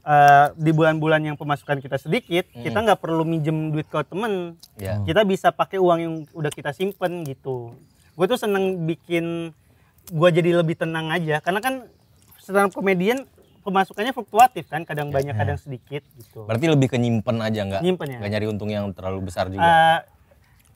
Uh, di bulan-bulan yang pemasukan kita sedikit, hmm. kita nggak perlu minjem duit ke temen. Yeah. Hmm. Kita bisa pakai uang yang udah kita simpen gitu. Gue tuh seneng bikin gue jadi lebih tenang aja, karena kan setelah komedian pemasukannya fluktuatif kan kadang yeah. banyak kadang ya. sedikit gitu berarti lebih ke nyimpen aja nggak nyimpen ya nggak nyari untung yang terlalu besar juga uh,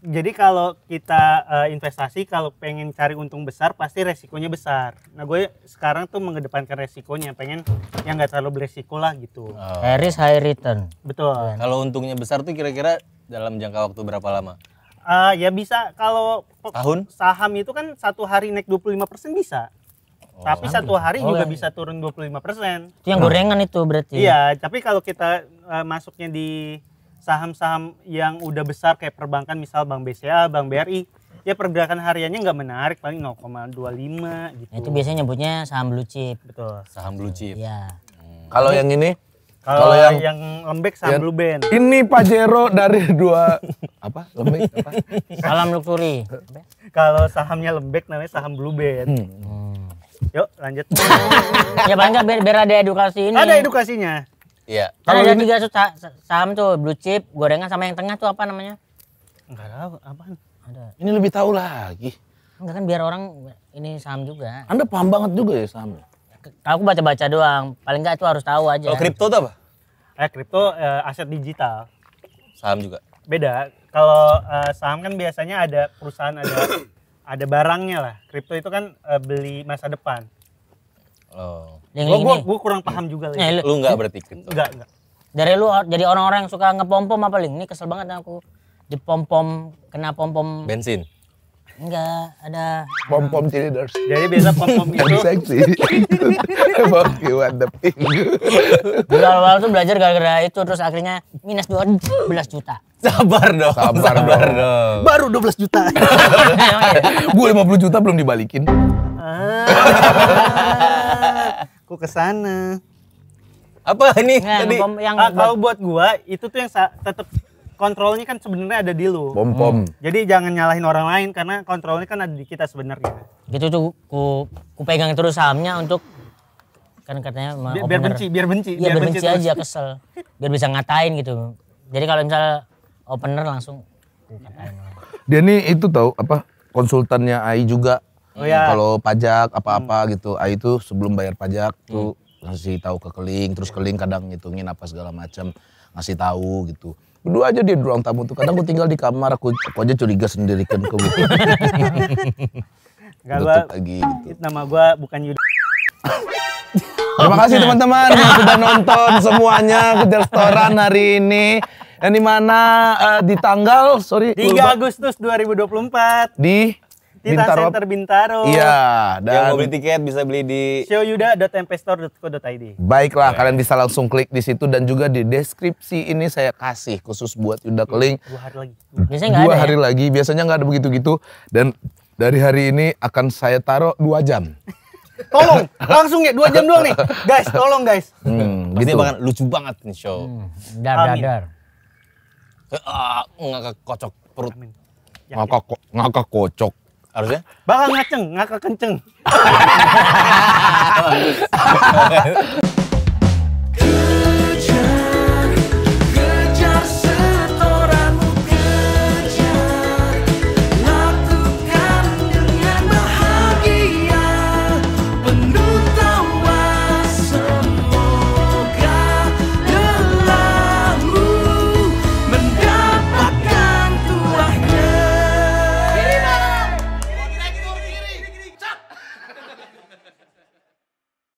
jadi kalau kita uh, investasi kalau pengen cari untung besar pasti resikonya besar. Nah gue sekarang tuh mengedepankan resikonya, pengen yang nggak terlalu beresiko lah gitu. Oh. High risk high return. Betul. Yeah. kalau untungnya besar tuh kira-kira dalam jangka waktu berapa lama? Uh, ya bisa kalau tahun saham itu kan satu hari naik 25% bisa. Oh, tapi satu hari oh, juga ya. bisa turun 25%. Itu yang nah. gorengan itu berarti. Iya, tapi kalau kita uh, masuknya di saham-saham yang udah besar kayak perbankan misal Bank BCA, Bank BRI, ya pergerakan hariannya nggak menarik paling 0,25 gitu. Itu biasanya nyebutnya saham blue chip. Betul. Saham blue chip. Iya. Hmm. Kalau yang ini kalau yang, yang lembek saham yang, blue band. Ini Pajero dari dua apa? Lembek apa? Salam luxury. Kalau sahamnya lembek namanya saham blue band. Hmm. hmm. Yuk lanjut. ya bangga biar, biar ada edukasi ini. Ada edukasinya. Iya. Kalau ada tiga tiga saham tuh blue chip, gorengan sama yang tengah tuh apa namanya? Enggak tahu, apa? Ada. Ini lebih tahu lagi. Enggak kan biar orang ini saham juga. Anda paham banget juga ya Kalau Aku baca-baca doang. Paling enggak itu harus tahu aja. Kalau kripto tuh apa? Eh kripto eh, aset digital. Saham juga. Beda. Kalau eh, saham kan biasanya ada perusahaan ada ada barangnya lah. Kripto itu kan eh, beli masa depan. Oh. Yang lo gue gua kurang paham juga eh, lu, lu nggak berarti gitu. Enggak, enggak. Dari lu jadi orang-orang yang suka ngepom-pom apa link? Ini kesel banget aku di pom-pom kena pom-pom bensin. Enggak, ada pom-pom cheerleaders. Jadi biasa pom-pom itu seksi. Fuck you at the pink. awal-awal tuh belajar gara-gara itu terus akhirnya minus 12 juta. Sabar dong. Sabar, sabar dong. dong. Baru 12 juta. Gue 50 juta belum dibalikin. Ah aku ke sana. Apa ini nah, tadi? Yang ah, kalau buat gua itu tuh yang tetap kontrolnya kan sebenarnya ada di lu. Pom pom. Hmm. Jadi jangan nyalahin orang lain karena kontrolnya kan ada di kita sebenarnya. Gitu tuh ku ku pegang terus sahamnya untuk kan katanya oh, iya, biar, biar benci, biar benci, ya, biar, benci, benci aja kesel. Biar bisa ngatain gitu. Jadi kalau misalnya opener langsung ku katain. Dia nih itu tahu apa konsultannya AI juga Oh, iya. Kalau pajak apa-apa hmm. gitu, ah itu sebelum bayar pajak hmm. tuh ngasih tahu ke keling, terus iya. keling kadang ngitungin apa segala macam, ngasih tahu gitu. Berdua aja di ruang tamu tuh, kadang gue tinggal di kamar, aku, aku aja curiga sendiri kan ke gitu. Gak gitu. gitu. Nama gue bukan Yudi. Terima kasih teman-teman yang sudah nonton semuanya ke restoran hari ini. Yang mana? uh, di tanggal, sorry. 3 Agustus 2024. Di? Bintaro. Trans Center Bintaro. Iya, dan yang mau beli tiket bisa beli di showyuda.mpstore.co.id. Baiklah, okay. Iya. kalian bisa langsung klik di situ dan juga di deskripsi ini saya kasih khusus buat Yuda Keling. Dua hari lagi. Biasanya Dua ada ya? hari ya? lagi, biasanya nggak ada begitu-gitu dan dari hari ini akan saya taruh dua jam. tolong langsung ya dua jam doang nih guys tolong guys hmm, gitu. bakal lucu banget nih show hmm, dar dar dar eh, ah, ngakak kocok perut ngakak ngakak kocok harusnya bakal ngaceng ngakak kenceng